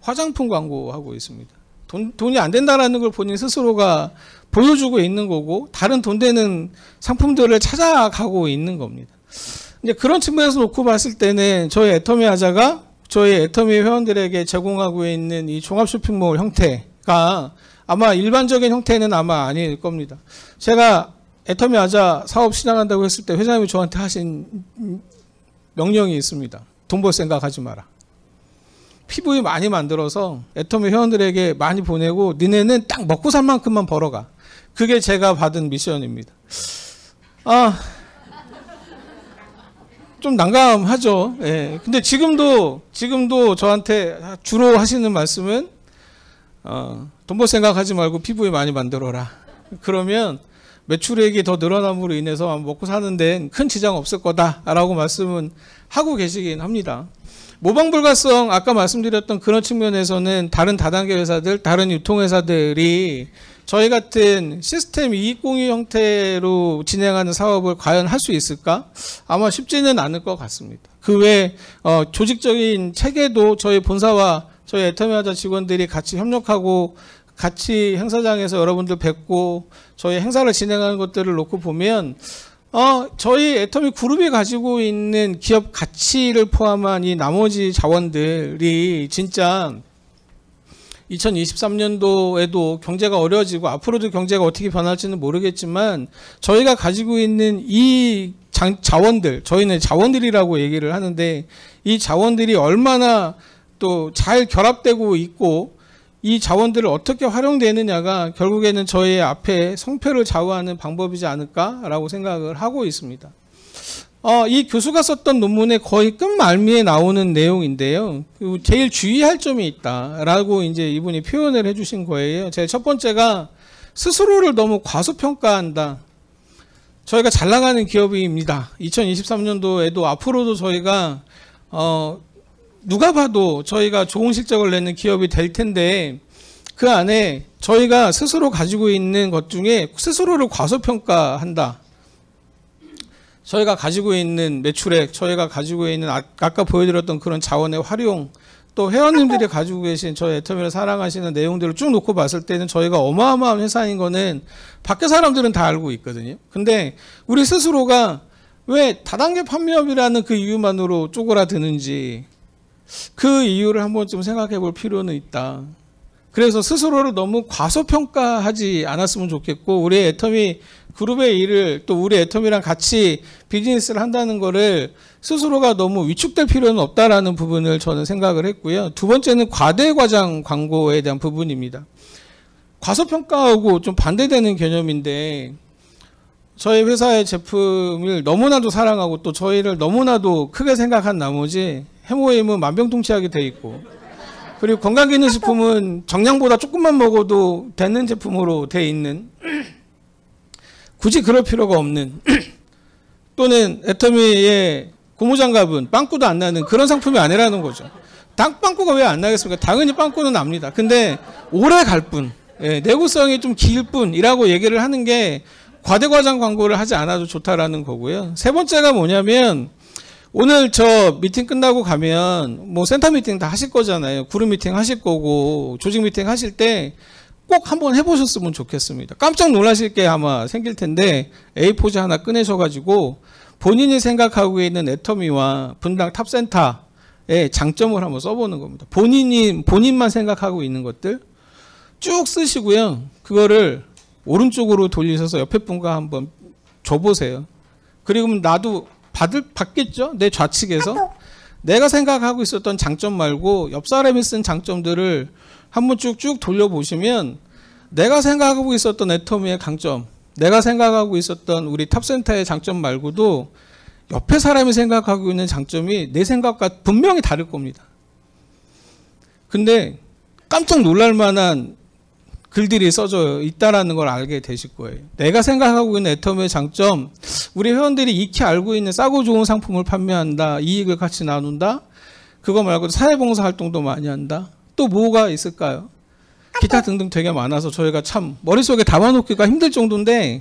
화장품 광고하고 있습니다. 돈, 돈이 안 된다라는 걸 본인 스스로가 보여주고 있는 거고 다른 돈 되는 상품들을 찾아가고 있는 겁니다. 이제 그런 측면에서 놓고 봤을 때는 저희 애터미 하자가 저희 애터미 회원들에게 제공하고 있는 이 종합 쇼핑몰 형태가 아마 일반적인 형태는 아마 아닐 겁니다. 제가 애터미 하자 사업 시작한다고 했을 때 회장님이 저한테 하신 명령이 있습니다. 돈 벌 생각하지 마라. PV 많이 만들어서 애터미 회원들에게 많이 보내고 니네는 딱 먹고 살 만큼만 벌어가. 그게 제가 받은 미션입니다. 아, 좀 난감하죠. 예. 근데 지금도, 지금도 저한테 주로 하시는 말씀은, 어, 돈 벌 생각하지 말고 피부에 많이 만들어라. 그러면 매출액이 더 늘어남으로 인해서 아, 먹고 사는 데는 큰 지장 없을 거다라고 말씀은 하고 계시긴 합니다. 모방불가성 아까 말씀드렸던 그런 측면에서는 다른 다단계 회사들, 다른 유통회사들이 저희 같은 시스템 이익공유 형태로 진행하는 사업을 과연 할 수 있을까? 아마 쉽지는 않을 것 같습니다. 그 외에 어, 조직적인 체계도 저희 본사와 저희 애터미하자 직원들이 같이 협력하고 같이 행사장에서 여러분들 뵙고 저희 행사를 진행하는 것들을 놓고 보면 어, 저희 애터미 그룹이 가지고 있는 기업 가치를 포함한 이 나머지 자원들이 진짜 2023년도에도 경제가 어려워지고 앞으로도 경제가 어떻게 변할지는 모르겠지만 저희가 가지고 있는 이 장, 자원들, 저희는 자원들이라고 얘기를 하는데 이 자원들이 얼마나 또 잘 결합되고 있고 이 자원들을 어떻게 활용되느냐가 결국에는 저희 앞에 성패를 좌우하는 방법이지 않을까라고 생각을 하고 있습니다. 어, 이 교수가 썼던 논문의 거의 끝말미에 나오는 내용인데요. 그 제일 주의할 점이 있다라고 이제 이분이 표현을 해주신 거예요. 제일첫 번째가 스스로를 너무 과소평가한다. 저희가 잘 나가는 기업입니다. 2023년도에도 앞으로도 저희가 어, 누가 봐도 저희가 좋은 실적을 내는 기업이 될 텐데 그 안에 저희가 스스로 가지고 있는 것 중에 스스로를 과소평가한다. 저희가 가지고 있는 매출액, 저희가 가지고 있는 아, 까 보여드렸던 그런 자원의 활용, 또 회원님들이 가지고 계신 저희 애터미를 사랑하시는 내용들을 쭉 놓고 봤을 때는 저희가 어마어마한 회사인 거는 밖에 사람들은 다 알고 있거든요. 근데 우리 스스로가 왜 다단계 판매업이라는 그 이유만으로 쪼그라드는지 그 이유를 한번 좀 생각해 볼 필요는 있다. 그래서 스스로를 너무 과소평가하지 않았으면 좋겠고 우리 애텀이 그룹의 일을 또 우리 애텀이랑 같이 비즈니스를 한다는 거를 스스로가 너무 위축될 필요는 없다라는 부분을 저는 생각을 했고요. 두 번째는 과대과장 광고에 대한 부분입니다. 과소평가하고 좀 반대되는 개념인데 저희 회사의 제품을 너무나도 사랑하고 또 저희를 너무나도 크게 생각한 나머지 해모임은 만병통치약이 돼 있고 그리고 건강기능 식품은 정량보다 조금만 먹어도 되는 제품으로 돼 있는 굳이 그럴 필요가 없는 또는 애터미의 고무장갑은 빵꾸도 안 나는 그런 상품이 아니라는 거죠. 당 빵꾸가 왜 안 나겠습니까? 당연히 빵꾸는 납니다. 근데 오래 갈 뿐, 예, 내구성이 좀 길 뿐이라고 얘기를 하는 게 과대과장 광고를 하지 않아도 좋다라는 거고요. 세 번째가 뭐냐면 오늘 저 미팅 끝나고 가면 뭐 센터 미팅 다 하실 거잖아요. 그룹 미팅 하실 거고 조직 미팅 하실 때 꼭 한번 해보셨으면 좋겠습니다. 깜짝 놀라실 게 아마 생길 텐데 A4지 하나 꺼내셔가지고 본인이 생각하고 있는 애터미와 분당 탑센터의 장점을 한번 써보는 겁니다. 본인이 본인만 생각하고 있는 것들 쭉 쓰시고요. 그거를 오른쪽으로 돌리셔서 옆에 분과 한번 줘보세요. 그리고 나도 받을 받겠죠. 내 좌측에서 내가 생각하고 있었던 장점 말고 옆 사람이 쓴 장점들을 한 번 쭉 쭉 돌려보시면 내가 생각하고 있었던 애터미의 강점, 내가 생각하고 있었던 우리 탑센터의 장점 말고도 옆에 사람이 생각하고 있는 장점이 내 생각과 분명히 다를 겁니다. 근데 깜짝 놀랄 만한 글들이 써져 있다라는 걸 알게 되실 거예요. 내가 생각하고 있는 애텀의 장점, 우리 회원들이 익히 알고 있는 싸고 좋은 상품을 판매한다, 이익을 같이 나눈다, 그거 말고 사회봉사 활동도 많이 한다. 또 뭐가 있을까요? 기타 등등 되게 많아서 저희가 참 머릿속에 담아놓기가 힘들 정도인데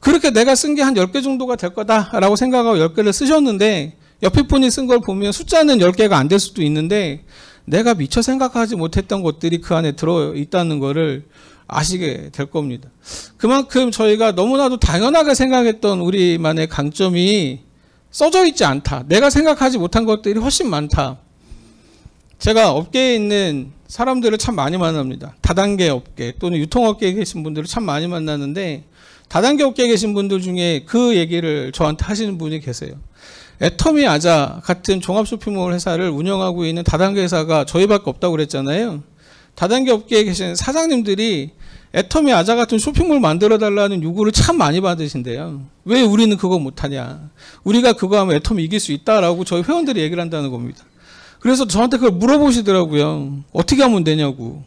그렇게 내가 쓴 게 한 10개 정도가 될 거다라고 생각하고 10개를 쓰셨는데 옆에 분이 쓴 걸 보면 숫자는 10개가 안 될 수도 있는데 내가 미처 생각하지 못했던 것들이 그 안에 들어 있다는 것을 아시게 될 겁니다. 그만큼 저희가 너무나도 당연하게 생각했던 우리만의 강점이 써져 있지 않다. 내가 생각하지 못한 것들이 훨씬 많다. 제가 업계에 있는 사람들을 참 많이 만납니다. 다단계 업계 또는 유통업계에 계신 분들을 참 많이 만났는데 다단계 업계에 계신 분들 중에 그 얘기를 저한테 하시는 분이 계세요. 애터미 아자 같은 종합 쇼핑몰 회사를 운영하고 있는 다단계 회사가 저희밖에 없다고 그랬잖아요. 다단계 업계에 계신 사장님들이 애터미 아자 같은 쇼핑몰 만들어 달라는 요구를 참 많이 받으신데요. 왜 우리는 그거 못하냐? 우리가 그거 하면 애터미 이길 수 있다라고 저희 회원들이 얘기를 한다는 겁니다. 그래서 저한테 그걸 물어보시더라고요. 어떻게 하면 되냐고.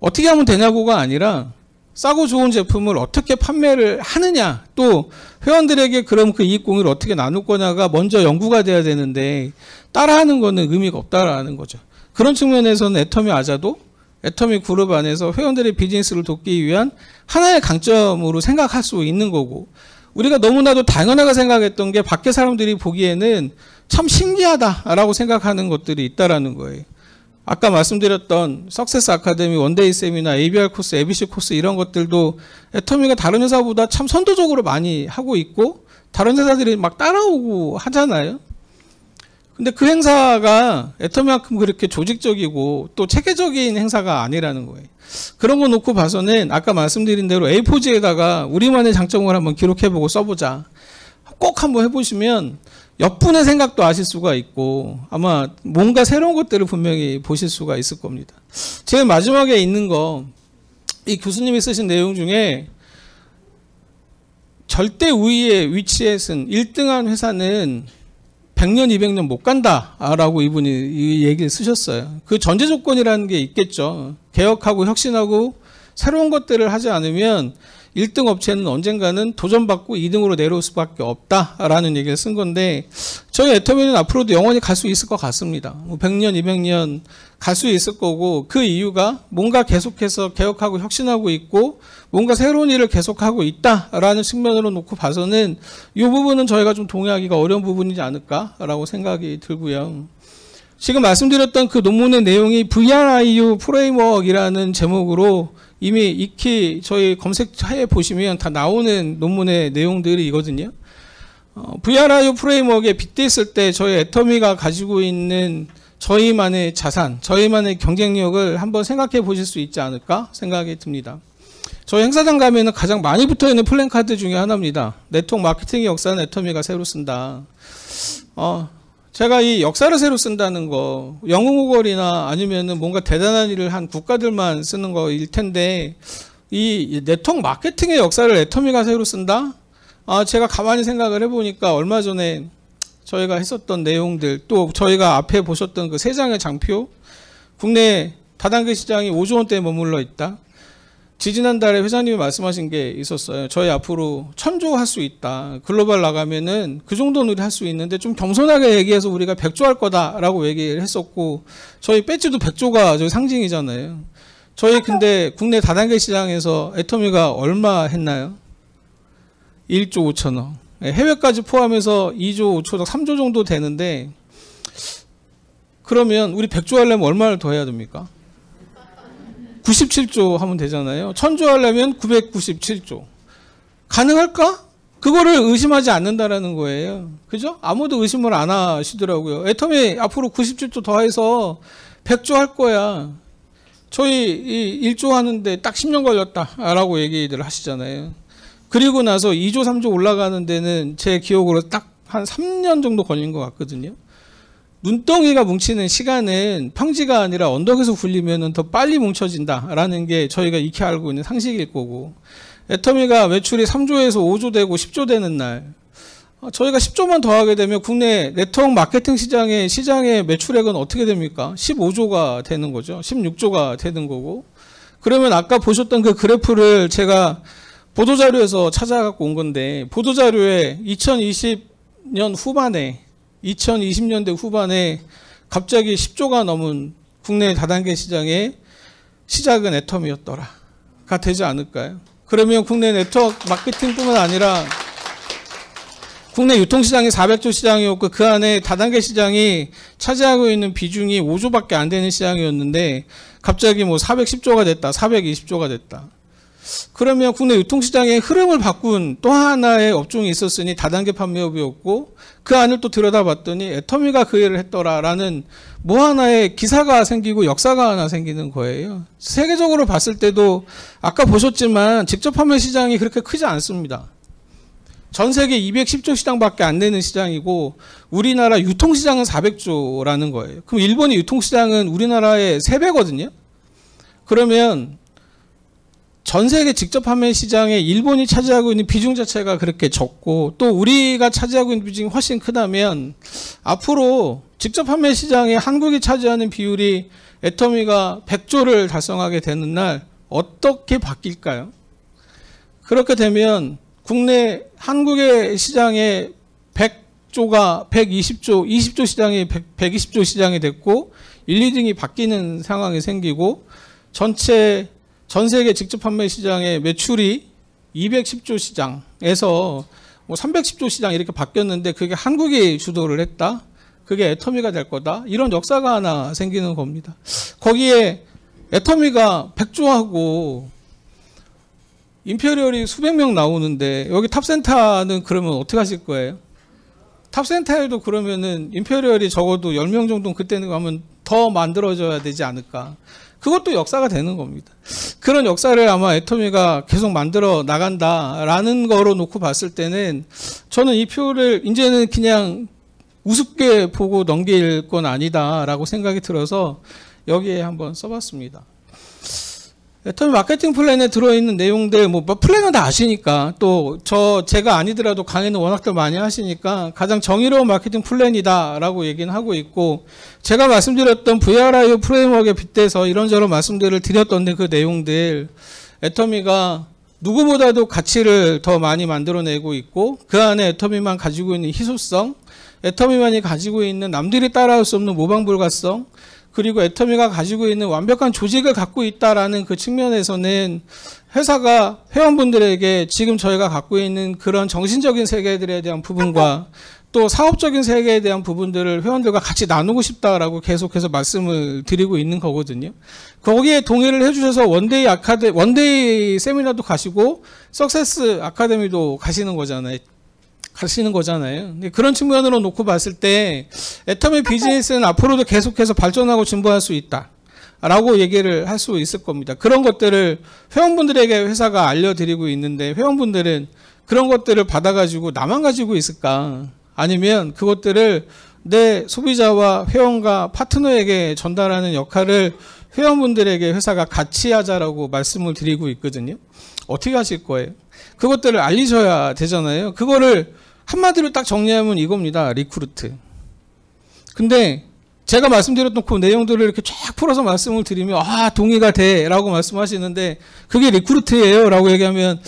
어떻게 하면 되냐고가 아니라 싸고 좋은 제품을 어떻게 판매를 하느냐 또 회원들에게 그럼 그 이익 공유를 어떻게 나눌 거냐가 먼저 연구가 돼야 되는데 따라하는 거는 의미가 없다라는 거죠. 그런 측면에서는 애터미 아자도 애터미 그룹 안에서 회원들의 비즈니스를 돕기 위한 하나의 강점으로 생각할 수 있는 거고 우리가 너무나도 당연하게 생각했던 게 밖에 사람들이 보기에는 참 신기하다라고 생각하는 것들이 있다라는 거예요. 아까 말씀드렸던 석세스 아카데미, 원데이 세미나, ABR 코스, ABC 코스 이런 것들도 애터미가 다른 회사보다 참 선도적으로 많이 하고 있고 다른 회사들이 막 따라오고 하잖아요. 근데 그 행사가 애터미만큼 그렇게 조직적이고 또 체계적인 행사가 아니라는 거예요. 그런 거 놓고 봐서는 아까 말씀드린 대로 A4지에다가 우리만의 장점을 한번 기록해보고 써보자. 꼭 한번 해보시면 옆분의 생각도 아실 수가 있고 아마 뭔가 새로운 것들을 분명히 보실 수가 있을 겁니다. 제일 마지막에 있는 거 이 교수님이 쓰신 내용 중에 절대 우위의 위치에 쓴 1등한 회사는 100년, 200년 못 간다라고 이분이 이 얘기를 쓰셨어요. 그 전제 조건이라는 게 있겠죠. 개혁하고 혁신하고 새로운 것들을 하지 않으면 1등 업체는 언젠가는 도전받고 2등으로 내려올 수밖에 없다라는 얘기를 쓴 건데 저희 애터미는 앞으로도 영원히 갈 수 있을 것 같습니다. 100년, 뭐 200년 갈 수 있을 거고 그 이유가 뭔가 계속해서 개혁하고 혁신하고 있고 뭔가 새로운 일을 계속하고 있다라는 측면으로 놓고 봐서는 이 부분은 저희가 좀 동의하기가 어려운 부분이지 않을까라고 생각이 들고요. 지금 말씀드렸던 그 논문의 내용이 VRIU 프레임워크이라는 제목으로 이미 익히 저희 검색해 보시면 다 나오는 논문의 내용들이거든요. 어, VRIO 프레임워크에 빗대있을 때 저희 애터미가 가지고 있는 저희만의 자산, 저희만의 경쟁력을 한번 생각해 보실 수 있지 않을까 생각이 듭니다. 저희 행사장 가면 가장 많이 붙어있는 플랜카드 중에 하나입니다. 네트워크 마케팅의 역사는 애터미가 새로 쓴다. 어, 제가 이 역사를 새로 쓴다는 거 영웅우걸이나 아니면은 뭔가 대단한 일을 한 국가들만 쓰는 거일 텐데 이 네트워크 마케팅의 역사를 애터미가 새로 쓴다? 아 제가 가만히 생각을 해보니까 얼마 전에 저희가 했었던 내용들 또 저희가 앞에 보셨던 그 세 장의 장표 국내 다단계 시장이 5조 원대에 머물러 있다 지지난달에 회장님이 말씀하신 게 있었어요. 저희 앞으로 천조할 수 있다. 글로벌 나가면은 그 정도는 우리 할 수 있는데 좀 겸손하게 얘기해서 우리가 백조할 거다라고 얘기를 했었고 저희 배지도 백조가 저희 상징이잖아요. 저희 근데 국내 다단계 시장에서 애터미가 얼마 했나요? 1조 5천억. 예, 해외까지 포함해서 2조 5천억, 3조 정도 되는데 그러면 우리 백조 하려면 얼마를 더 해야 됩니까? 97조 하면 되잖아요. 천조하려면 997조. 가능할까? 그거를 의심하지 않는다라는 거예요. 그죠? 아무도 의심을 안 하시더라고요. 애텀이 앞으로 97조 더해서 100조 할 거야. 저희 이 1조 하는데 딱 10년 걸렸다라고 얘기들 하시잖아요. 그리고 나서 2조, 3조 올라가는 데는 제 기억으로 딱 한 3년 정도 걸린 것 같거든요. 눈덩이가 뭉치는 시간은 평지가 아니라 언덕에서 굴리면 더 빨리 뭉쳐진다라는 게 저희가 익히 알고 있는 상식일 거고 애터미가 매출이 3조에서 5조 되고 10조 되는 날 어, 저희가 10조만 더하게 되면 국내 네트워크 마케팅 시장의 시장의 매출액은 어떻게 됩니까? 15조가 되는 거죠. 16조가 되는 거고 그러면 아까 보셨던 그 그래프를 제가 보도자료에서 찾아갖고 온 건데 보도자료에 2020년 후반에 2020년대 후반에 갑자기 10조가 넘은 국내 다단계 시장의 시작은 애텀이었더라가 되지 않을까요? 그러면 국내 네트워크 마케팅뿐만 아니라 국내 유통시장이 400조 시장이었고 그 안에 다단계 시장이 차지하고 있는 비중이 5조밖에 안 되는 시장이었는데 갑자기 뭐 410조가 됐다, 420조가 됐다. 그러면 국내 유통시장의 흐름을 바꾼 또 하나의 업종이 있었으니 다단계 판매업이었고 그 안을 또 들여다봤더니 애터미가 그 일을 했더라라는 뭐 하나의 기사가 생기고 역사가 하나 생기는 거예요. 세계적으로 봤을 때도 아까 보셨지만 직접 판매 시장이 그렇게 크지 않습니다. 전 세계 210조 시장밖에 안 되는 시장이고 우리나라 유통 시장은 400조라는 거예요. 그럼 일본의 유통 시장은 우리나라의 3배거든요. 그러면 전 세계 직접 판매 시장에 일본이 차지하고 있는 비중 자체가 그렇게 적고 또 우리가 차지하고 있는 비중이 훨씬 크다면 앞으로 직접 판매 시장에 한국이 차지하는 비율이 애터미가 100조를 달성하게 되는 날 어떻게 바뀔까요? 그렇게 되면 국내 한국의 시장에 100조가 120조, 20조 시장이 100, 120조 시장이 됐고 1, 2등이 바뀌는 상황이 생기고 전체 전 세계 직접 판매 시장의 매출이 210조 시장에서 뭐 310조 시장 이렇게 바뀌었는데 그게 한국이 주도를 했다. 그게 애터미가 될 거다. 이런 역사가 하나 생기는 겁니다. 거기에 애터미가 100조하고 임페리얼이 수백 명 나오는데 여기 탑센터는 그러면 어떻게 하실 거예요? 탑센터에도 그러면은 임페리얼이 적어도 10명 정도 는 그때는 가면 더 만들어져야 되지 않을까. 그것도 역사가 되는 겁니다. 그런 역사를 아마 애터미가 계속 만들어 나간다라는 거로 놓고 봤을 때는 저는 이 표를 이제는 그냥 우습게 보고 넘길 건 아니다라고 생각이 들어서 여기에 한번 써봤습니다. 터미 예, 마케팅 플랜에 들어있는 내용들 뭐, 뭐 플랜은 다 아시니까 또 저 제가 아니더라도 강의는 워낙들 많이 하시니까 가장 정의로운 마케팅 플랜이다라고 얘기는 하고 있고 제가 말씀드렸던 VRIO 프레임워크에 빗대서 이런저런 말씀들을 드렸던데 그 내용들 애터미가 누구보다도 가치를 더 많이 만들어내고 있고 그 안에 애터미만 가지고 있는 희소성 애터미만이 가지고 있는 남들이 따라할 수 없는 모방불가성 그리고 애터미가 가지고 있는 완벽한 조직을 갖고 있다라는 그 측면에서는 회사가 회원분들에게 지금 저희가 갖고 있는 그런 정신적인 세계들에 대한 부분과 또 사업적인 세계에 대한 부분들을 회원들과 같이 나누고 싶다라고 계속해서 말씀을 드리고 있는 거거든요. 거기에 동의를 해주셔서 원데이 아카데 원데이 세미나도 가시고 석세스 아카데미도 가시는 거잖아요. 하시는 거잖아요. 그런 측면으로 놓고 봤을 때 애터미 비즈니스는 앞으로도 계속해서 발전하고 진보할 수 있다. 라고 얘기를 할 수 있을 겁니다. 그런 것들을 회원분들에게 회사가 알려드리고 있는데 회원분들은 그런 것들을 받아가지고 나만 가지고 있을까? 아니면 그것들을 내 소비자와 회원과 파트너에게 전달하는 역할을 회원분들에게 회사가 같이 하자라고 말씀을 드리고 있거든요. 어떻게 하실 거예요? 그것들을 알리셔야 되잖아요. 그거를 한마디로 딱 정리하면 이겁니다. 리크루트. 근데 제가 말씀드렸던 그 내용들을 이렇게 쫙 풀어서 말씀을 드리면 아 동의가 돼라고 말씀하시는데 그게 리크루트예요라고 얘기하면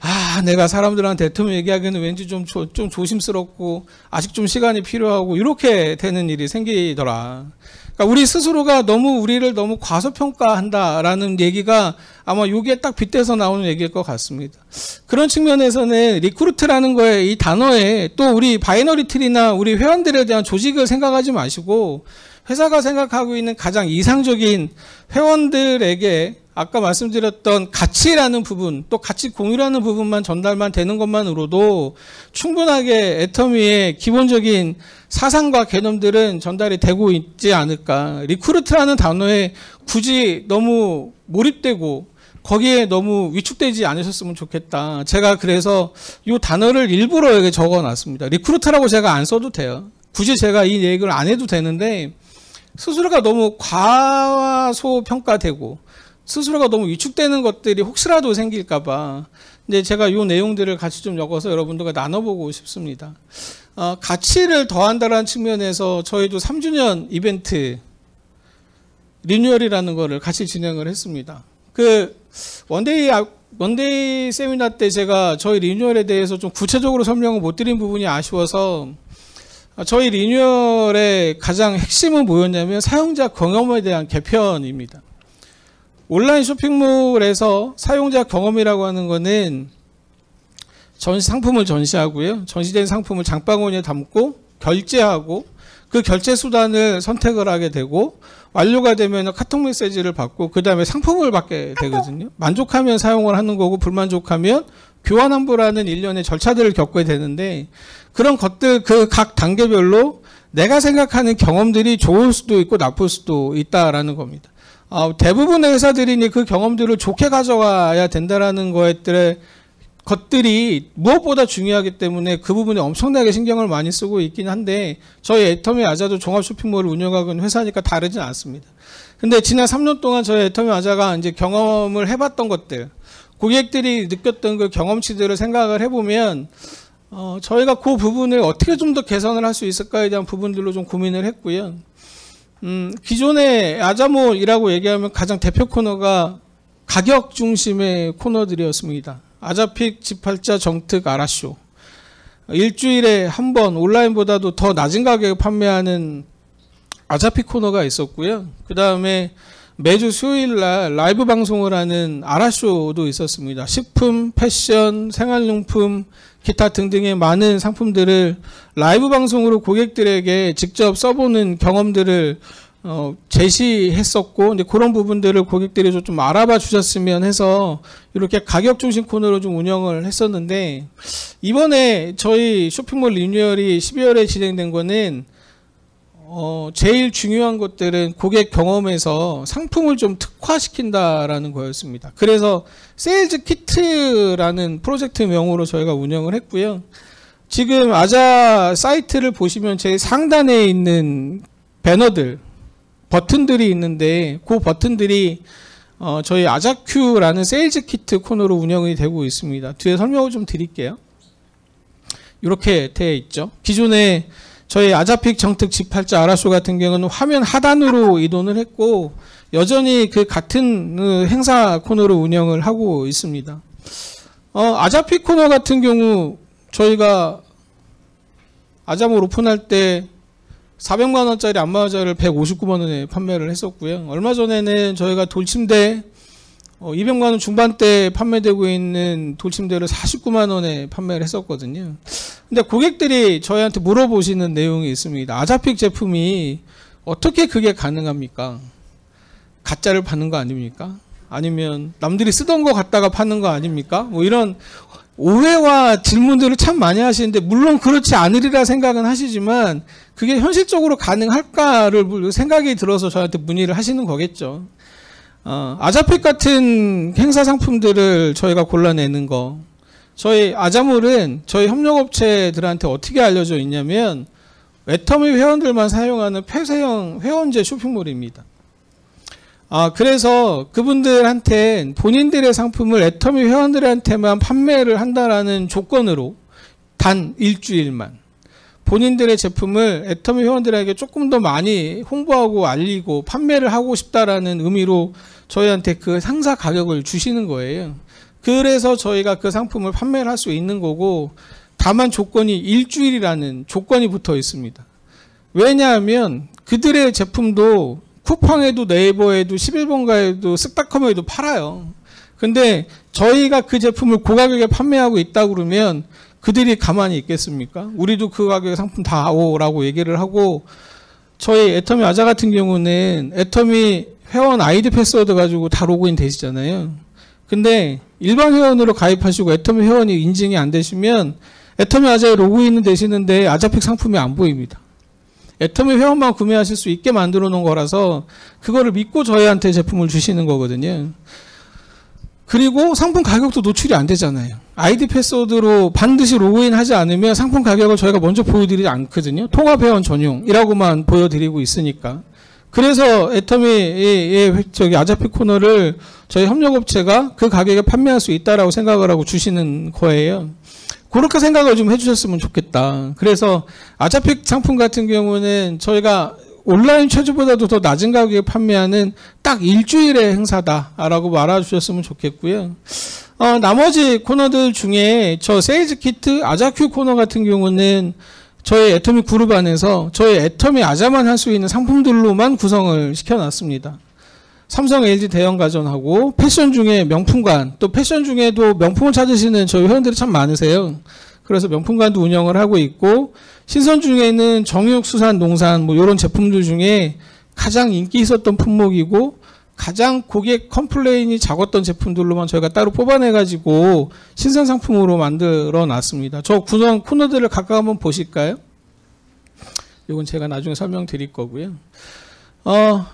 아 내가 사람들한테 대통령 얘기하기는 에 왠지 좀, 조, 좀 조심스럽고 아직 좀 시간이 필요하고 이렇게 되는 일이 생기더라. 그러니까 우리 스스로가 너무 우리를 너무 과소평가한다라는 얘기가 아마 여기에 딱 빗대서 나오는 얘기일 것 같습니다. 그런 측면에서는 리크루트라는 거에 이 단어에 또 우리 바이너리 틀이나 우리 회원들에 대한 조직을 생각하지 마시고 회사가 생각하고 있는 가장 이상적인 회원들에게 아까 말씀드렸던 가치라는 부분 또 가치 공유라는 부분만 전달만 되는 것만으로도 충분하게 애터미의 기본적인 사상과 개념들은 전달이 되고 있지 않을까 리크루트라는 단어에 굳이 너무 몰입되고 거기에 너무 위축되지 않으셨으면 좋겠다 제가 그래서 이 단어를 일부러 여기 적어놨습니다 리크루트라고 제가 안 써도 돼요 굳이 제가 이 얘기를 안 해도 되는데 스스로가 너무 과소평가되고 스스로가 너무 위축되는 것들이 혹시라도 생길까봐 이제 제가 이 내용들을 같이 좀 엮어서 여러분들과 나눠보고 싶습니다. 어, 가치를 더한다라는 측면에서 저희도 3주년 이벤트 리뉴얼이라는 거를 같이 진행을 했습니다. 그 원데이 아, 원데이 세미나 때 제가 저희 리뉴얼에 대해서 좀 구체적으로 설명을 못 드린 부분이 아쉬워서 저희 리뉴얼의 가장 핵심은 뭐였냐면 사용자 경험에 대한 개편입니다. 온라인 쇼핑몰에서 사용자 경험이라고 하는 거는 전시 상품을 전시하고요. 전시된 상품을 장바구니에 담고 결제하고 그 결제 수단을 선택을 하게 되고 완료가 되면 카톡 메시지를 받고 그 다음에 상품을 받게 되거든요. 만족하면 사용을 하는 거고 불만족하면 교환 환불하는 일련의 절차들을 겪게 되는데 그런 것들 그 각 단계별로 내가 생각하는 경험들이 좋을 수도 있고 나쁠 수도 있다라는 겁니다. 어, 대부분의 회사들이 그 경험들을 좋게 가져가야 된다라는 것들에 것들이 무엇보다 중요하기 때문에 그 부분에 엄청나게 신경을 많이 쓰고 있긴 한데 저희 애터미 아자도 종합 쇼핑몰을 운영하고 있는 회사니까 다르진 않습니다. 근데 지난 3년 동안 저희 애터미 아자가 이제 경험을 해봤던 것들 고객들이 느꼈던 그 경험치들을 생각을 해보면 어, 저희가 그 부분을 어떻게 좀 더 개선을 할 수 있을까에 대한 부분들로 좀 고민을 했고요. 음, 기존의 아자모이라고 얘기하면 가장 대표 코너가 가격 중심의 코너들이었습니다. 아자픽, 지팔자, 정특, 아라쇼. 일주일에 한 번 온라인보다도 더 낮은 가격에 판매하는 아자픽 코너가 있었고요. 그 다음에 매주 수요일 날 라이브 방송을 하는 아라쇼도 있었습니다. 식품, 패션, 생활용품, 기타 등등의 많은 상품들을 라이브 방송으로 고객들에게 직접 써보는 경험들을 어, 제시했었고 이제 그런 부분들을 고객들이 좀 알아봐 주셨으면 해서 이렇게 가격 중심 코너로 좀 운영을 했었는데 이번에 저희 쇼핑몰 리뉴얼이 12월에 진행된 거는 어, 제일 중요한 것들은 고객 경험에서 상품을 좀 특화시킨다라는 거였습니다. 그래서 세일즈 키트라는 프로젝트 명으로 저희가 운영을 했고요. 지금 아자 사이트를 보시면 제 상단에 있는 배너들, 버튼들이 있는데 그 버튼들이 어, 저희 아자큐라는 세일즈 키트 코너로 운영이 되고 있습니다. 뒤에 설명을 좀 드릴게요. 이렇게 되어 있죠. 기존에 저희 아자픽 정특 1 8자 아라소 같은 경우는 화면 하단으로 이동을 했고 여전히 그 같은 어, 행사 코너로 운영을 하고 있습니다. 어, 아자픽 코너 같은 경우 저희가 아자모 오픈할 때 400만 원짜리 안마자를 159만 원에 판매를 했었고요. 얼마 전에는 저희가 돌침대 어, 이병관은 중반 때 판매되고 있는 돌침대를 49만 원에 판매를 했었거든요. 근데 고객들이 저희한테 물어보시는 내용이 있습니다. 아자픽 제품이 어떻게 그게 가능합니까? 가짜를 파는 거 아닙니까? 아니면 남들이 쓰던 거 갖다가 파는 거 아닙니까? 뭐 이런 오해와 질문들을 참 많이 하시는데 물론 그렇지 않으리라 생각은 하시지만 그게 현실적으로 가능할까를 생각이 들어서 저한테 문의를 하시는 거겠죠. 어, 아자팩 같은 행사 상품들을 저희가 골라내는 거. 저희 아자물은 저희 협력업체들한테 어떻게 알려져 있냐면 웨터미 회원들만 사용하는 폐쇄형 회원제 쇼핑몰입니다. 아 그래서 그분들한테 본인들의 상품을 애터미 회원들한테만 판매를 한다라는 조건으로 단 일주일만 본인들의 제품을 애터미 회원들에게 조금 더 많이 홍보하고 알리고 판매를 하고 싶다라는 의미로 저희한테 그 상사 가격을 주시는 거예요. 그래서 저희가 그 상품을 판매를 할 수 있는 거고 다만 조건이 일주일이라는 조건이 붙어 있습니다. 왜냐하면 그들의 제품도 쿠팡에도 네이버에도 11번가에도 쓱닷컴에도 팔아요. 근데 저희가 그 제품을 고가격에 판매하고 있다 그러면 그들이 가만히 있겠습니까? 우리도 그 가격에 상품 다 오라고 얘기를 하고 저희 애터미 아자 같은 경우는 애터미 회원 아이디 패스워드 가지고 다 로그인 되시잖아요. 근데 일반 회원으로 가입하시고 애터미 회원이 인증이 안 되시면 애터미 아자에 로그인은 되시는데 아자픽 상품이 안 보입니다. 애터미 회원만 구매하실 수 있게 만들어 놓은 거라서 그거를 믿고 저희한테 제품을 주시는 거거든요. 그리고 상품 가격도 노출이 안 되잖아요. 아이디 패스워드로 반드시 로그인 하지 않으면 상품 가격을 저희가 먼저 보여드리지 않거든요. 통합 회원 전용이라고만 보여드리고 있으니까. 그래서 애터미의 저기 아자피 코너를 저희 협력업체가 그 가격에 판매할 수 있다라고 생각을 하고 주시는 거예요. 그렇게 생각을 좀 해주셨으면 좋겠다. 그래서 아자피 상품 같은 경우는 저희가 온라인 최저보다도 더 낮은 가격에 판매하는 딱 일주일의 행사다라고 말해주셨으면 좋겠고요. 어, 나머지 코너들 중에 저 세일즈 키트 아자큐 코너 같은 경우는 저의 애터미 그룹 안에서 저의 애터미 아자만 할 수 있는 상품들로만 구성을 시켜놨습니다. 삼성 LG 대형 가전하고 패션 중에 명품관 또 패션 중에도 명품을 찾으시는 저희 회원들이 참 많으세요. 그래서 명품관도 운영을 하고 있고 신선 중에 있는 정육 수산 농산 뭐 이런 제품들 중에 가장 인기 있었던 품목이고 가장 고객 컴플레인이 작았던 제품들로만 저희가 따로 뽑아내가지고 신선 상품으로 만들어 놨습니다. 저 구성 코너들을 각각 한번 보실까요? 이건 제가 나중에 설명드릴 거고요. 어,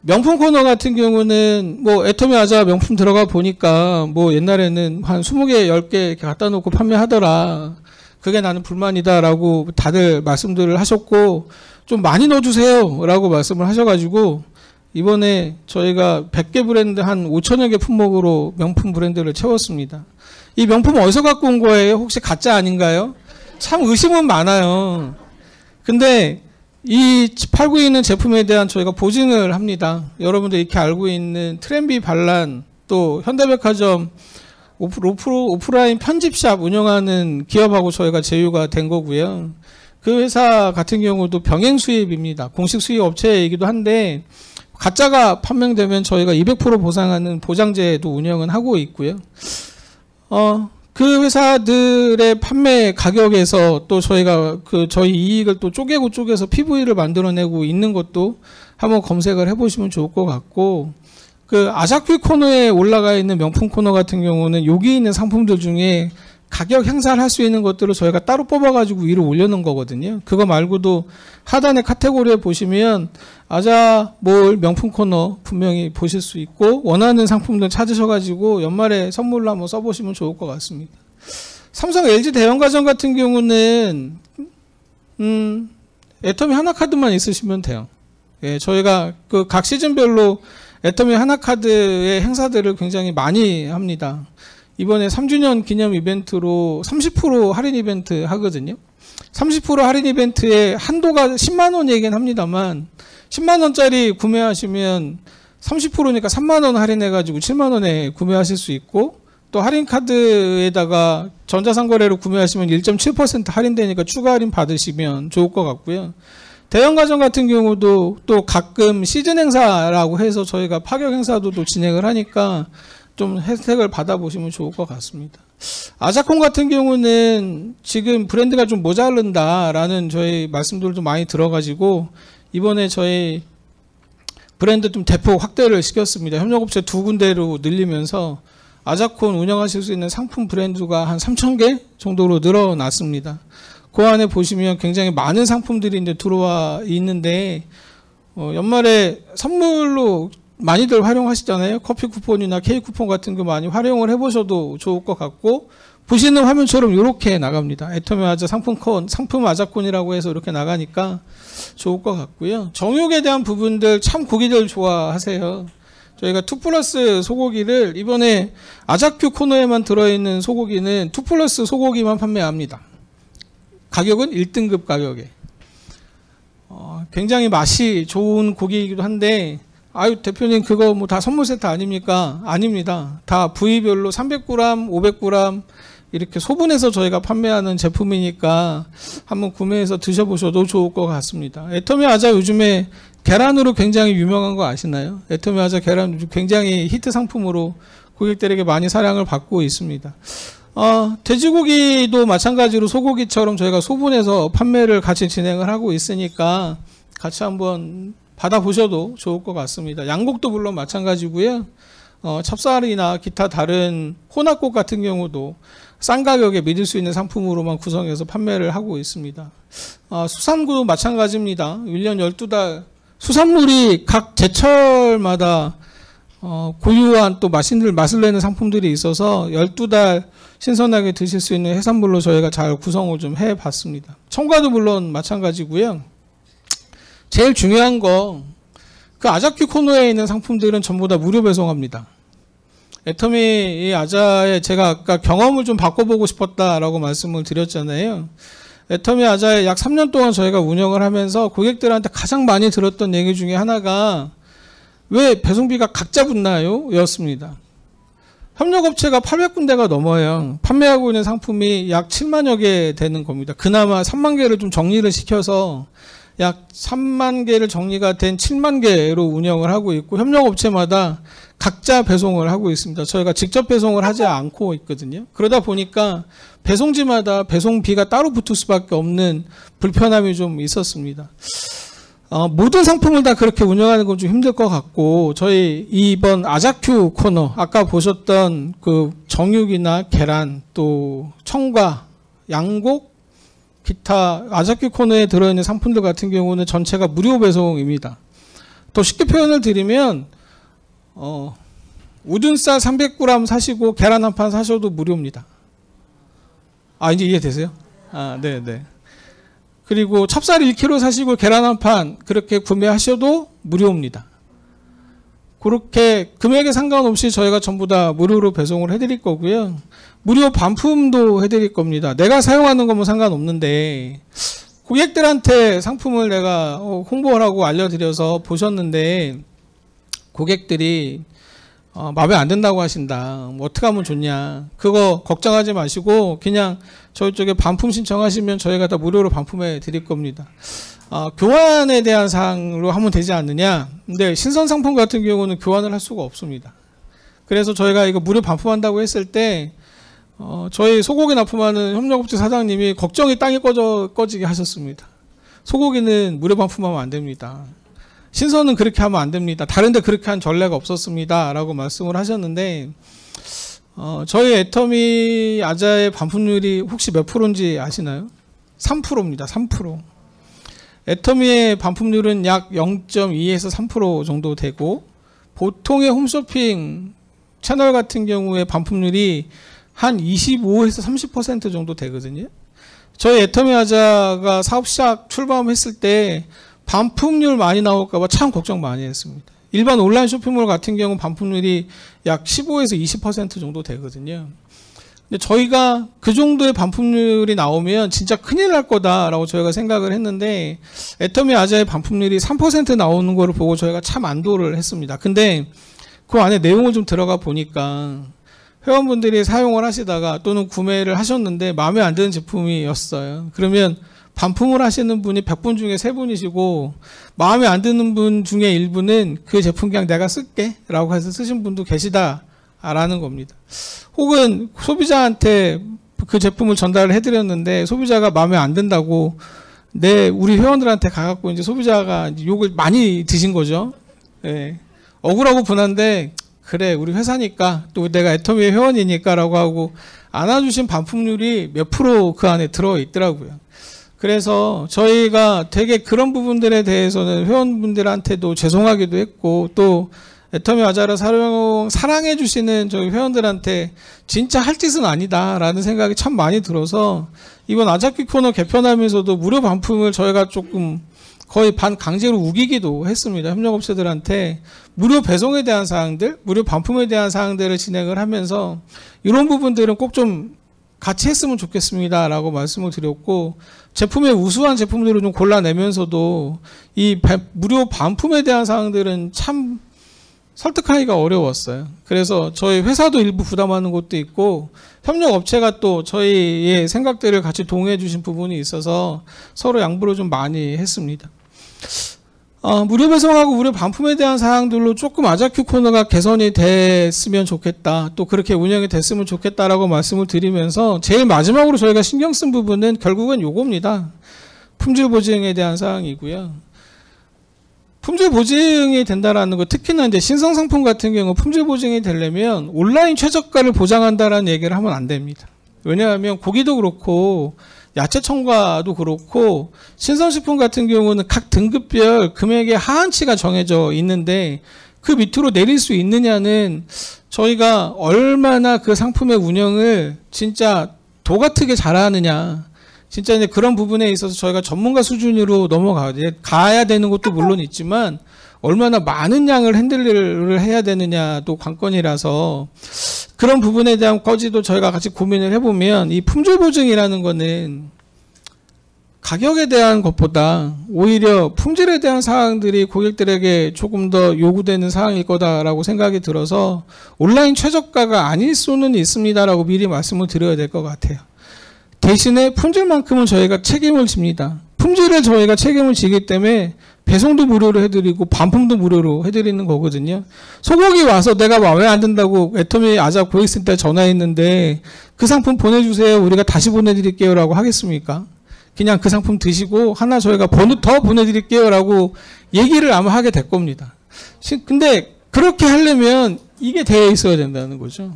명품 코너 같은 경우는 뭐 애터미 아자 명품 들어가 보니까 뭐 옛날에는 한 20개, 10개 이렇게 갖다 놓고 판매하더라. 그게 나는 불만이다라고 다들 말씀들을 하셨고 좀 많이 넣어주세요라고 말씀을 하셔가지고 이번에 저희가 100개 브랜드 한 5천여 개 품목으로 명품 브랜드를 채웠습니다. 이 명품 어디서 갖고 온 거예요? 혹시 가짜 아닌가요? 참 의심은 많아요. 근데 이 팔고 있는 제품에 대한 저희가 보증을 합니다. 여러분들 이렇게 알고 있는 트렌비 반란 또 현대백화점 오프, 라인 편집샵 운영하는 기업하고 저희가 제휴가 된 거고요. 그 회사 같은 경우도 병행 수입입니다. 공식 수입 업체이기도 한데 가짜가 판명되면 저희가 200% 보상하는 보장제도 운영은 하고 있고요. 어, 그 회사들의 판매 가격에서 또 저희가 그 저희 이익을 또 쪼개고 쪼개서 PV를 만들어내고 있는 것도 한번 검색을 해보시면 좋을 것 같고 그아자큐 코너에 올라가 있는 명품 코너 같은 경우는 여기 있는 상품들 중에 가격 행사를 할 수 있는 것들을 저희가 따로 뽑아가지고 위로 올려놓은 거거든요. 그거 말고도 하단의 카테고리에 보시면 아자 몰 명품 코너 분명히 보실 수 있고 원하는 상품들 찾으셔가지고 연말에 선물로 한번 써보시면 좋을 것 같습니다. 삼성 LG 대형가전 같은 경우는 음, 애터미 하나 카드만 있으시면 돼요. 예, 저희가 그 각 시즌별로 애터미 하나 카드의 행사들을 굉장히 많이 합니다. 이번에 3주년 기념 이벤트로 30% 할인 이벤트 하거든요. 30% 할인 이벤트에 한도가 10만 원이긴 합니다만 10만 원짜리 구매하시면 30%니까 3만 원 할인해 가지고 7만 원에 구매하실 수 있고 또 할인 카드에다가 전자상거래로 구매하시면 1.7% 할인되니까 추가 할인 받으시면 좋을 것 같고요. 대형 가전 같은 경우도 또 가끔 시즌 행사라고 해서 저희가 파격 행사도 또 진행을 하니까 좀 혜택을 받아보시면 좋을 것 같습니다. 아자콘 같은 경우는 지금 브랜드가 좀 모자른다라는 저희 말씀들도 많이 들어가지고 이번에 저희 브랜드 좀 대폭 확대를 시켰습니다. 협력업체 두 군데로 늘리면서 아자콘 운영하실 수 있는 상품 브랜드가 한 3,000개 정도로 늘어났습니다. 그 안에 보시면 굉장히 많은 상품들이 이제 들어와 있는데 어, 연말에 선물로 많이들 활용하시잖아요. 커피 쿠폰이나 케 K 쿠폰 같은 거 많이 활용을 해보셔도 좋을 것 같고 보시는 화면처럼 이렇게 나갑니다. 애터미 아자 상품권, 상품 아자콘이라고 해서 이렇게 나가니까 좋을 것 같고요. 정육에 대한 부분들 참 고기들 좋아하세요. 저희가 투 플러스 소고기를 이번에 아자큐 코너에만 들어있는 소고기는 투 플러스 소고기만 판매합니다. 가격은 1등급 가격에. 어, 굉장히 맛이 좋은 고기이기도 한데 아유 대표님 그거 뭐 다 선물 세트 아닙니까? 아닙니다. 다 부위별로 300g, 500g 이렇게 소분해서 저희가 판매하는 제품이니까 한번 구매해서 드셔보셔도 좋을 것 같습니다. 애터미 아자 요즘에 계란으로 굉장히 유명한 거 아시나요? 애터미 아자 계란 굉장히 히트 상품으로 고객들에게 많이 사랑을 받고 있습니다. 어, 돼지고기도 마찬가지로 소고기처럼 저희가 소분해서 판매를 같이 진행을 하고 있으니까 같이 한번 받아보셔도 좋을 것 같습니다. 양곡도 물론 마찬가지고요. 어, 찹쌀이나 기타 다른 혼합곡 같은 경우도 싼 가격에 믿을 수 있는 상품으로만 구성해서 판매를 하고 있습니다. 어, 수산구도 마찬가지입니다. 1년 12달 수산물이 각 제철마다 어, 고유한 또 맛있는 맛을 내는 상품들이 있어서 12달 신선하게 드실 수 있는 해산물로 저희가 잘 구성을 좀 해봤습니다. 청과도 물론 마찬가지고요. 제일 중요한 거, 그 아자큐 코너에 있는 상품들은 전부 다 무료 배송합니다. 애터미 이 아자에 제가 아까 경험을 좀 바꿔보고 싶었다라고 말씀을 드렸잖아요. 애터미 아자에 약 3년 동안 저희가 운영을 하면서 고객들한테 가장 많이 들었던 얘기 중에 하나가 왜 배송비가 각자 붙나요? 였습니다. 협력업체가 800군데가 넘어요. 판매하고 있는 상품이 약 7만여 개 되는 겁니다. 그나마 3만 개를 좀 정리를 시켜서 약 3만 개를 정리가 된 7만 개로 운영을 하고 있고 협력업체마다 각자 배송을 하고 있습니다. 저희가 직접 배송을 하지 않고 있거든요. 그러다 보니까 배송지마다 배송비가 따로 붙을 수밖에 없는 불편함이 좀 있었습니다. 어, 모든 상품을 다 그렇게 운영하는 건 좀 힘들 것 같고 저희 이번 아자큐 코너 아까 보셨던 그 정육이나 계란 또 청과 양곡 기타 아자키 코너에 들어있는 상품들 같은 경우는 전체가 무료 배송입니다. 또 쉽게 표현을 드리면 어, 우둔쌀 300g 사시고 계란 한 판 사셔도 무료입니다. 아 이제 이해되세요? 아 네네. 네. 그리고 찹쌀 1kg 사시고 계란 한 판 그렇게 구매하셔도 무료입니다. 그렇게 금액에 상관없이 저희가 전부 다 무료로 배송을 해드릴 거고요. 무료 반품도 해드릴 겁니다. 내가 사용하는 거면 상관없는데 고객들한테 상품을 내가 어, 홍보하라고 알려드려서 보셨는데 고객들이 어, 마음에 안 든다고 하신다. 뭐 어떻게 하면 좋냐. 그거 걱정하지 마시고 그냥 저희 쪽에 반품 신청하시면 저희가 다 무료로 반품해 드릴 겁니다. 어, 교환에 대한 사항으로 하면 되지 않느냐. 근데 신선 상품 같은 경우는 교환을 할 수가 없습니다. 그래서 저희가 이거 무료 반품한다고 했을 때 어, 저희 소고기 납품하는 협력업체 사장님이 걱정이 땅이 꺼져, 꺼지게 하셨습니다. 소고기는 무료 반품하면 안 됩니다. 신선은 그렇게 하면 안 됩니다. 다른데 그렇게 한 전례가 없었습니다. 라고 말씀을 하셨는데, 어, 저희 애터미 아자의 반품률이 혹시 몇 프로인지 아시나요? 3%입니다. 3%. 애터미의 반품률은 약 0.2에서 3% 정도 되고, 보통의 홈쇼핑 채널 같은 경우에 반품률이 한 25에서 30% 정도 되거든요. 저희 애터미아자가 사업 시작 출범했을 때 반품률 많이 나올까봐 참 걱정 많이 했습니다. 일반 온라인 쇼핑몰 같은 경우 반품률이 약 15에서 20% 정도 되거든요. 근데 저희가 그 정도의 반품률이 나오면 진짜 큰일 날 거다라고 저희가 생각을 했는데 애터미 아자의 반품률이 3% 나오는 거를 보고 저희가 참 안도를 했습니다. 근데 그 안에 내용을 좀 들어가 보니까 회원분들이 사용을 하시다가 또는 구매를 하셨는데 마음에 안 드는 제품이었어요. 그러면 반품을 하시는 분이 100분 중에 3분이시고 마음에 안 드는 분 중에 일부는 그 제품 그냥 내가 쓸게 라고 해서 쓰신 분도 계시다라는 겁니다. 혹은 소비자한테 그 제품을 전달을 해드렸는데 소비자가 마음에 안 든다고 내 우리 회원들한테 가갖고 이제 소비자가 욕을 많이 드신 거죠. 예. 억울하고 분한데 그래 우리 회사니까 또 내가 애터미의 회원이니까라고 하고 안아주신 반품률이 몇 프로 그 안에 들어 있더라고요. 그래서 저희가 되게 그런 부분들에 대해서는 회원분들한테도 죄송하기도 했고 또 애터미 와자를 사용, 사랑해 주시는 저희 회원들한테 진짜 할 짓은 아니다라는 생각이 참 많이 들어서 이번 아자키 코너 개편하면서도 무료 반품을 저희가 조금 거의 반 강제로 우기기도 했습니다. 협력업체들한테 무료 배송에 대한 사항들, 무료 반품에 대한 사항들을 진행을 하면서 이런 부분들은 꼭 좀 같이 했으면 좋겠습니다. 라고 말씀을 드렸고, 제품의 우수한 제품들을 좀 골라내면서도 이 무료 반품에 대한 사항들은 참 설득하기가 어려웠어요. 그래서 저희 회사도 일부 부담하는 것도 있고, 협력업체가 또 저희의 생각들을 같이 동의해 주신 부분이 있어서 서로 양보를 좀 많이 했습니다. 어, 무료 배송하고 무료 반품에 대한 사항들로 조금 아자큐 코너가 개선이 됐으면 좋겠다. 또 그렇게 운영이 됐으면 좋겠다라고 말씀을 드리면서 제일 마지막으로 저희가 신경 쓴 부분은 결국은 요겁니다. 품질 보증에 대한 사항이고요. 품질 보증이 된다라는 거 특히나 이제 신성 상품 같은 경우 품질 보증이 되려면 온라인 최저가를 보장한다라는 얘기를 하면 안 됩니다. 왜냐하면 고기도 그렇고 야채 첨가도 그렇고 신선식품 같은 경우는 각 등급별 금액의 하한치가 정해져 있는데 그 밑으로 내릴 수 있느냐는 저희가 얼마나 그 상품의 운영을 진짜 도가트게 잘하느냐 진짜 이제 그런 부분에 있어서 저희가 전문가 수준으로 넘어가야 되는 것도 물론 있지만 얼마나 많은 양을 핸들을 해야 되느냐도 관건이라서 그런 부분에 대한 거지도 저희가 같이 고민을 해보면 이 품질 보증이라는 거는 가격에 대한 것보다 오히려 품질에 대한 사항들이 고객들에게 조금 더 요구되는 사항일 거다라고 생각이 들어서 온라인 최저가가 아닐 수는 있습니다라고 미리 말씀을 드려야 될 것 같아요. 대신에 품질만큼은 저희가 책임을 집니다. 품질에 저희가 책임을 지기 때문에 배송도 무료로 해드리고 반품도 무료로 해드리는 거거든요. 소고기 와서 내가 왜안 된다고 애터미 아자 고객센터에 전화했는데 그 상품 보내주세요. 우리가 다시 보내드릴게요. 라고 하겠습니까? 그냥 그 상품 드시고 하나 저희가 번호 더 보내드릴게요. 라고 얘기를 아마 하게 될 겁니다. 근데 그렇게 하려면 이게 되어 있어야 된다는 거죠.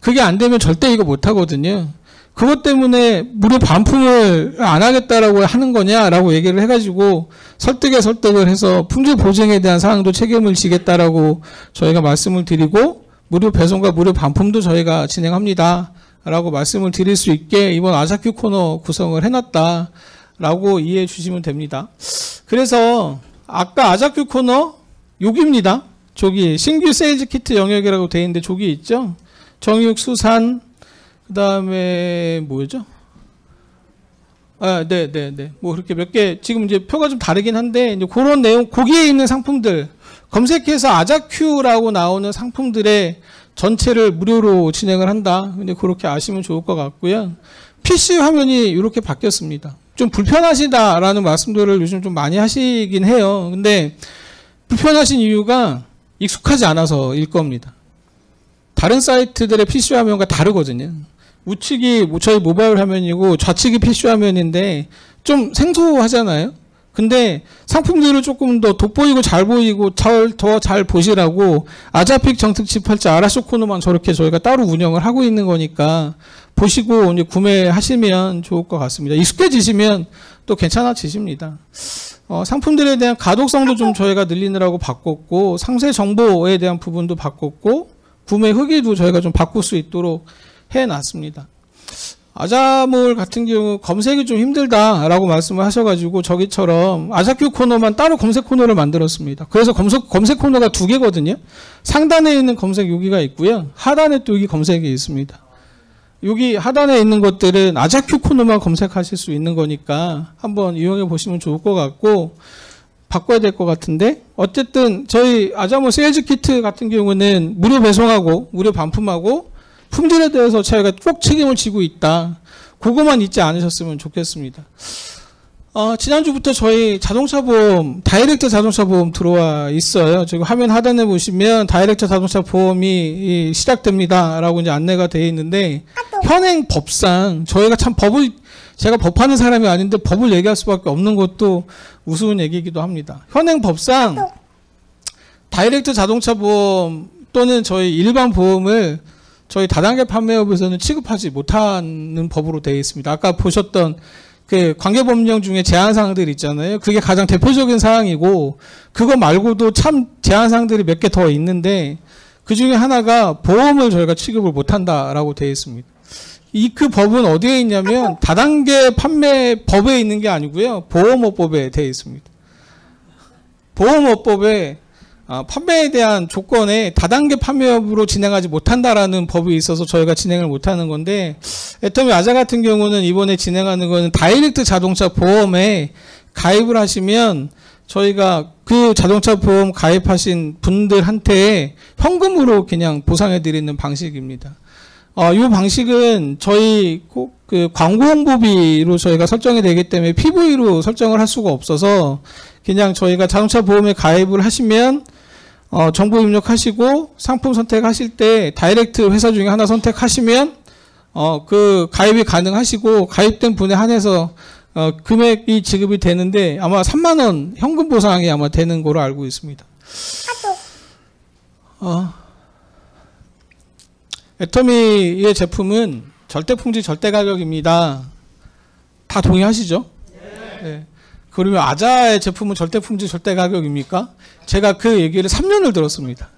그게 안 되면 절대 이거 못 하거든요. 그것 때문에 무료 반품을 안 하겠다라고 하는 거냐라고 얘기를 해가지고 설득에 설득을 해서 품질 보증에 대한 사항도 책임을 지겠다라고 저희가 말씀을 드리고 무료 배송과 무료 반품도 저희가 진행합니다. 라고 말씀을 드릴 수 있게 이번 아사큐 코너 구성을 해놨다. 라고 이해해 주시면 됩니다. 그래서 아까 아자큐 코너 여기입니다. 저기 신규 세일즈 키트 영역이라고 돼 있는데 저기 있죠. 정육, 수산, 그 다음에 뭐였죠? 아, 네, 네, 네. 뭐 그렇게 몇개 지금 이제 표가 좀 다르긴 한데 이제 그런 내용 거기에 있는 상품들 검색해서 아자큐라고 나오는 상품들의 전체를 무료로 진행을 한다. 근데 그렇게 아시면 좋을 것 같고요. PC 화면이 이렇게 바뀌었습니다. 좀 불편하시다라는 말씀들을 요즘 좀 많이 하시긴 해요. 근데 불편하신 이유가 익숙하지 않아서일 겁니다. 다른 사이트들의 PC 화면과 다르거든요. 우측이 뭐 저희 모바일 화면이고 좌측이 PC 화면인데 좀 생소하잖아요. 근데 상품들을 조금 더 돋보이고 잘 보이고 더잘 보시라고 아자픽 정특 집팔자 아라쇼 코너만 저렇게 저희가 따로 운영을 하고 있는 거니까 보시고 이제 구매하시면 좋을 것 같습니다. 익숙해지시면 또 괜찮아지십니다. 어, 상품들에 대한 가독성도 좀 저희가 늘리느라고 바꿨고 상세 정보에 대한 부분도 바꿨고 구매 후기도 저희가 좀 바꿀 수 있도록 해놨습니다. 아자몰 같은 경우 검색이 좀 힘들다라고 말씀을 하셔가지고 저기처럼 아자큐 코너만 따로 검색 코너를 만들었습니다. 그래서 검색, 검색 코너가 두 개거든요. 상단에 있는 검색 여기가 있고요. 하단에 또 여기 검색이 있습니다. 여기 하단에 있는 것들은 아자큐 코너만 검색하실 수 있는 거니까 한번 이용해 보시면 좋을 것 같고 바꿔야 될 것 같은데 어쨌든 저희 아자모 세일즈 키트 같은 경우는 무료 배송하고 무료 반품하고 품질에 대해서 저희가 꼭 책임을 지고 있다. 그거만 잊지 않으셨으면 좋겠습니다. 어, 지난주부터 저희 자동차 보험, 다이렉트 자동차 보험 들어와 있어요. 지금 화면 하단에 보시면 다이렉트 자동차 보험이 시작됩니다. 라고 이제 안내가 되어 있는데, 현행 법상 저희가 참 법을, 제가 법하는 사람이 아닌데 법을 얘기할 수밖에 없는 것도 우스운 얘기이기도 합니다. 현행 법상 다이렉트 자동차 보험 또는 저희 일반 보험을 저희 다단계 판매업에서는 취급하지 못하는 법으로 되어 있습니다. 아까 보셨던 그 관계법령 중에 제한사항들 있잖아요. 그게 가장 대표적인 사항이고 그거 말고도 참 제한사항들이 몇 개 더 있는데 그 중에 하나가 보험을 저희가 취급을 못한다라고 되어 있습니다. 이 그 법은 어디에 있냐면 다단계 판매법에 있는 게 아니고요. 보험업법에 되어 있습니다. 보험업법에 아, 판매에 대한 조건에 다단계 판매업으로 진행하지 못한다라는 법이 있어서 저희가 진행을 못하는 건데 애터미 아자 같은 경우는 이번에 진행하는 거는 다이렉트 자동차 보험에 가입을 하시면 저희가 그 자동차 보험 가입하신 분들한테 현금으로 그냥 보상해 드리는 방식입니다. 어, 이 방식은 저희 그 광고 홍보비로 저희가 설정이 되기 때문에 PV로 설정을 할 수가 없어서 그냥 저희가 자동차 보험에 가입을 하시면 어, 정보 입력하시고 상품 선택하실 때 다이렉트 회사 중에 하나 선택하시면 어, 그 가입이 가능하시고 가입된 분에 한해서 어, 금액이 지급이 되는데 아마 3만 원 현금 보상이 아마 되는 거로 알고 있습니다. 어, 애터미의 제품은 절대 품질 절대 가격입니다. 다 동의하시죠? 네. 네. 그러면 아자의 제품은 절대 품질 절대 가격입니까? 제가 그 얘기를 3년을 들었습니다.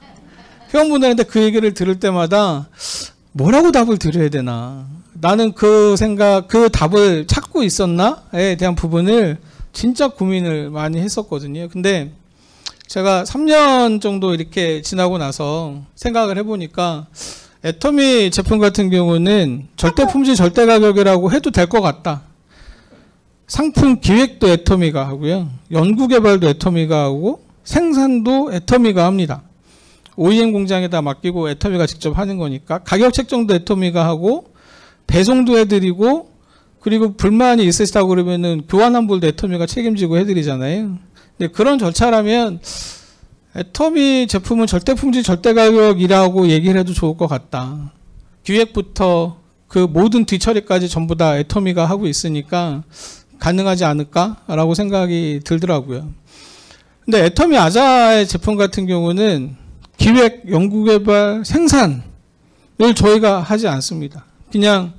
회원분들한테 그 얘기를 들을 때마다 뭐라고 답을 드려야 되나? 나는 그 생각, 그 답을 찾고 있었나에 대한 부분을 진짜 고민을 많이 했었거든요. 근데 제가 3년 정도 이렇게 지나고 나서 생각을 해보니까 애터미 제품 같은 경우는 절대 품질 절대 가격이라고 해도 될 것 같다. 상품 기획도 애터미가 하고요. 연구개발도 애터미가 하고 생산도 애터미가 합니다. OEM 공장에다 맡기고 애터미가 직접 하는 거니까 가격 책정도 애터미가 하고 배송도 해드리고 그리고 불만이 있으시다고 그러면은 교환 환불도 애터미가 책임지고 해드리잖아요. 근데 그런 절차라면 애터미 제품은 절대 품질 절대 가격이라고 얘기를 해도 좋을 것 같다. 기획부터 그 모든 뒤처리까지 전부 다 애터미가 하고 있으니까 가능하지 않을까라고 생각이 들더라고요. 근데 애터미 아자의 제품 같은 경우는 기획, 연구개발, 생산을 저희가 하지 않습니다. 그냥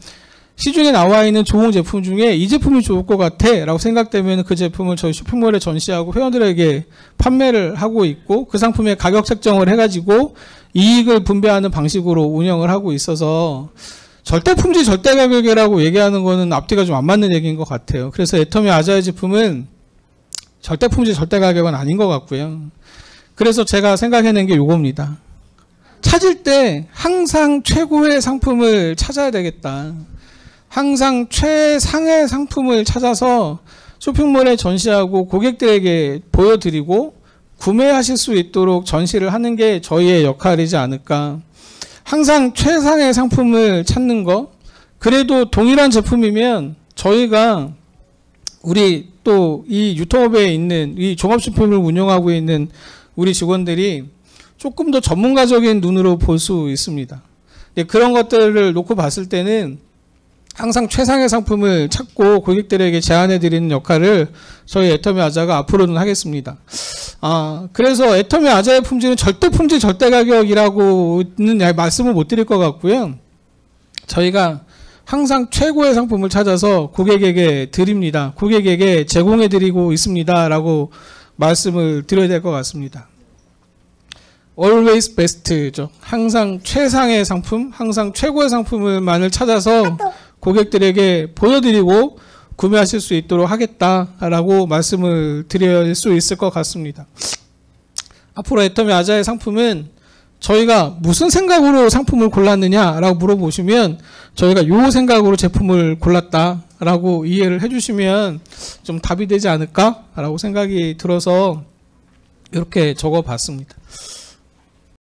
시중에 나와 있는 좋은 제품 중에 이 제품이 좋을 것 같아 라고 생각되면 그 제품을 저희 쇼핑몰에 전시하고 회원들에게 판매를 하고 있고 그 상품의 가격 책정을 해가지고 이익을 분배하는 방식으로 운영을 하고 있어서 절대 품질 절대 가격이라고 얘기하는 거는 앞뒤가 좀 안 맞는 얘기인 것 같아요. 그래서 애터미 아자의 제품은 절대 품질 절대 가격은 아닌 것 같고요. 그래서 제가 생각해낸 게 이겁니다. 찾을 때 항상 최고의 상품을 찾아야 되겠다. 항상 최상의 상품을 찾아서 쇼핑몰에 전시하고 고객들에게 보여드리고 구매하실 수 있도록 전시를 하는 게 저희의 역할이지 않을까. 항상 최상의 상품을 찾는 거 그래도 동일한 제품이면 저희가 우리 또 이 유통업에 있는 이 종합식품을 운영하고 있는 우리 직원들이 조금 더 전문가적인 눈으로 볼 수 있습니다. 네, 그런 것들을 놓고 봤을 때는 항상 최상의 상품을 찾고 고객들에게 제안해 드리는 역할을 저희 애터미 아자가 앞으로는 하겠습니다. 아, 그래서 애터미 아자의 품질은 절대 품질 절대 가격이라고는 말씀을 못 드릴 것 같고요. 저희가 항상 최고의 상품을 찾아서 고객에게 드립니다. 고객에게 제공해 드리고 있습니다라고 말씀을 드려야 될 것 같습니다. always best죠. 항상 최상의 상품, 항상 최고의 상품만을 찾아서 아, 고객들에게 보여드리고 구매하실 수 있도록 하겠다라고 말씀을 드릴 수 있을 것 같습니다. 앞으로 애터미 아자의 상품은 저희가 무슨 생각으로 상품을 골랐느냐라고 물어보시면 저희가 요 생각으로 제품을 골랐다라고 이해를 해주시면 좀 답이 되지 않을까라고 생각이 들어서 이렇게 적어봤습니다.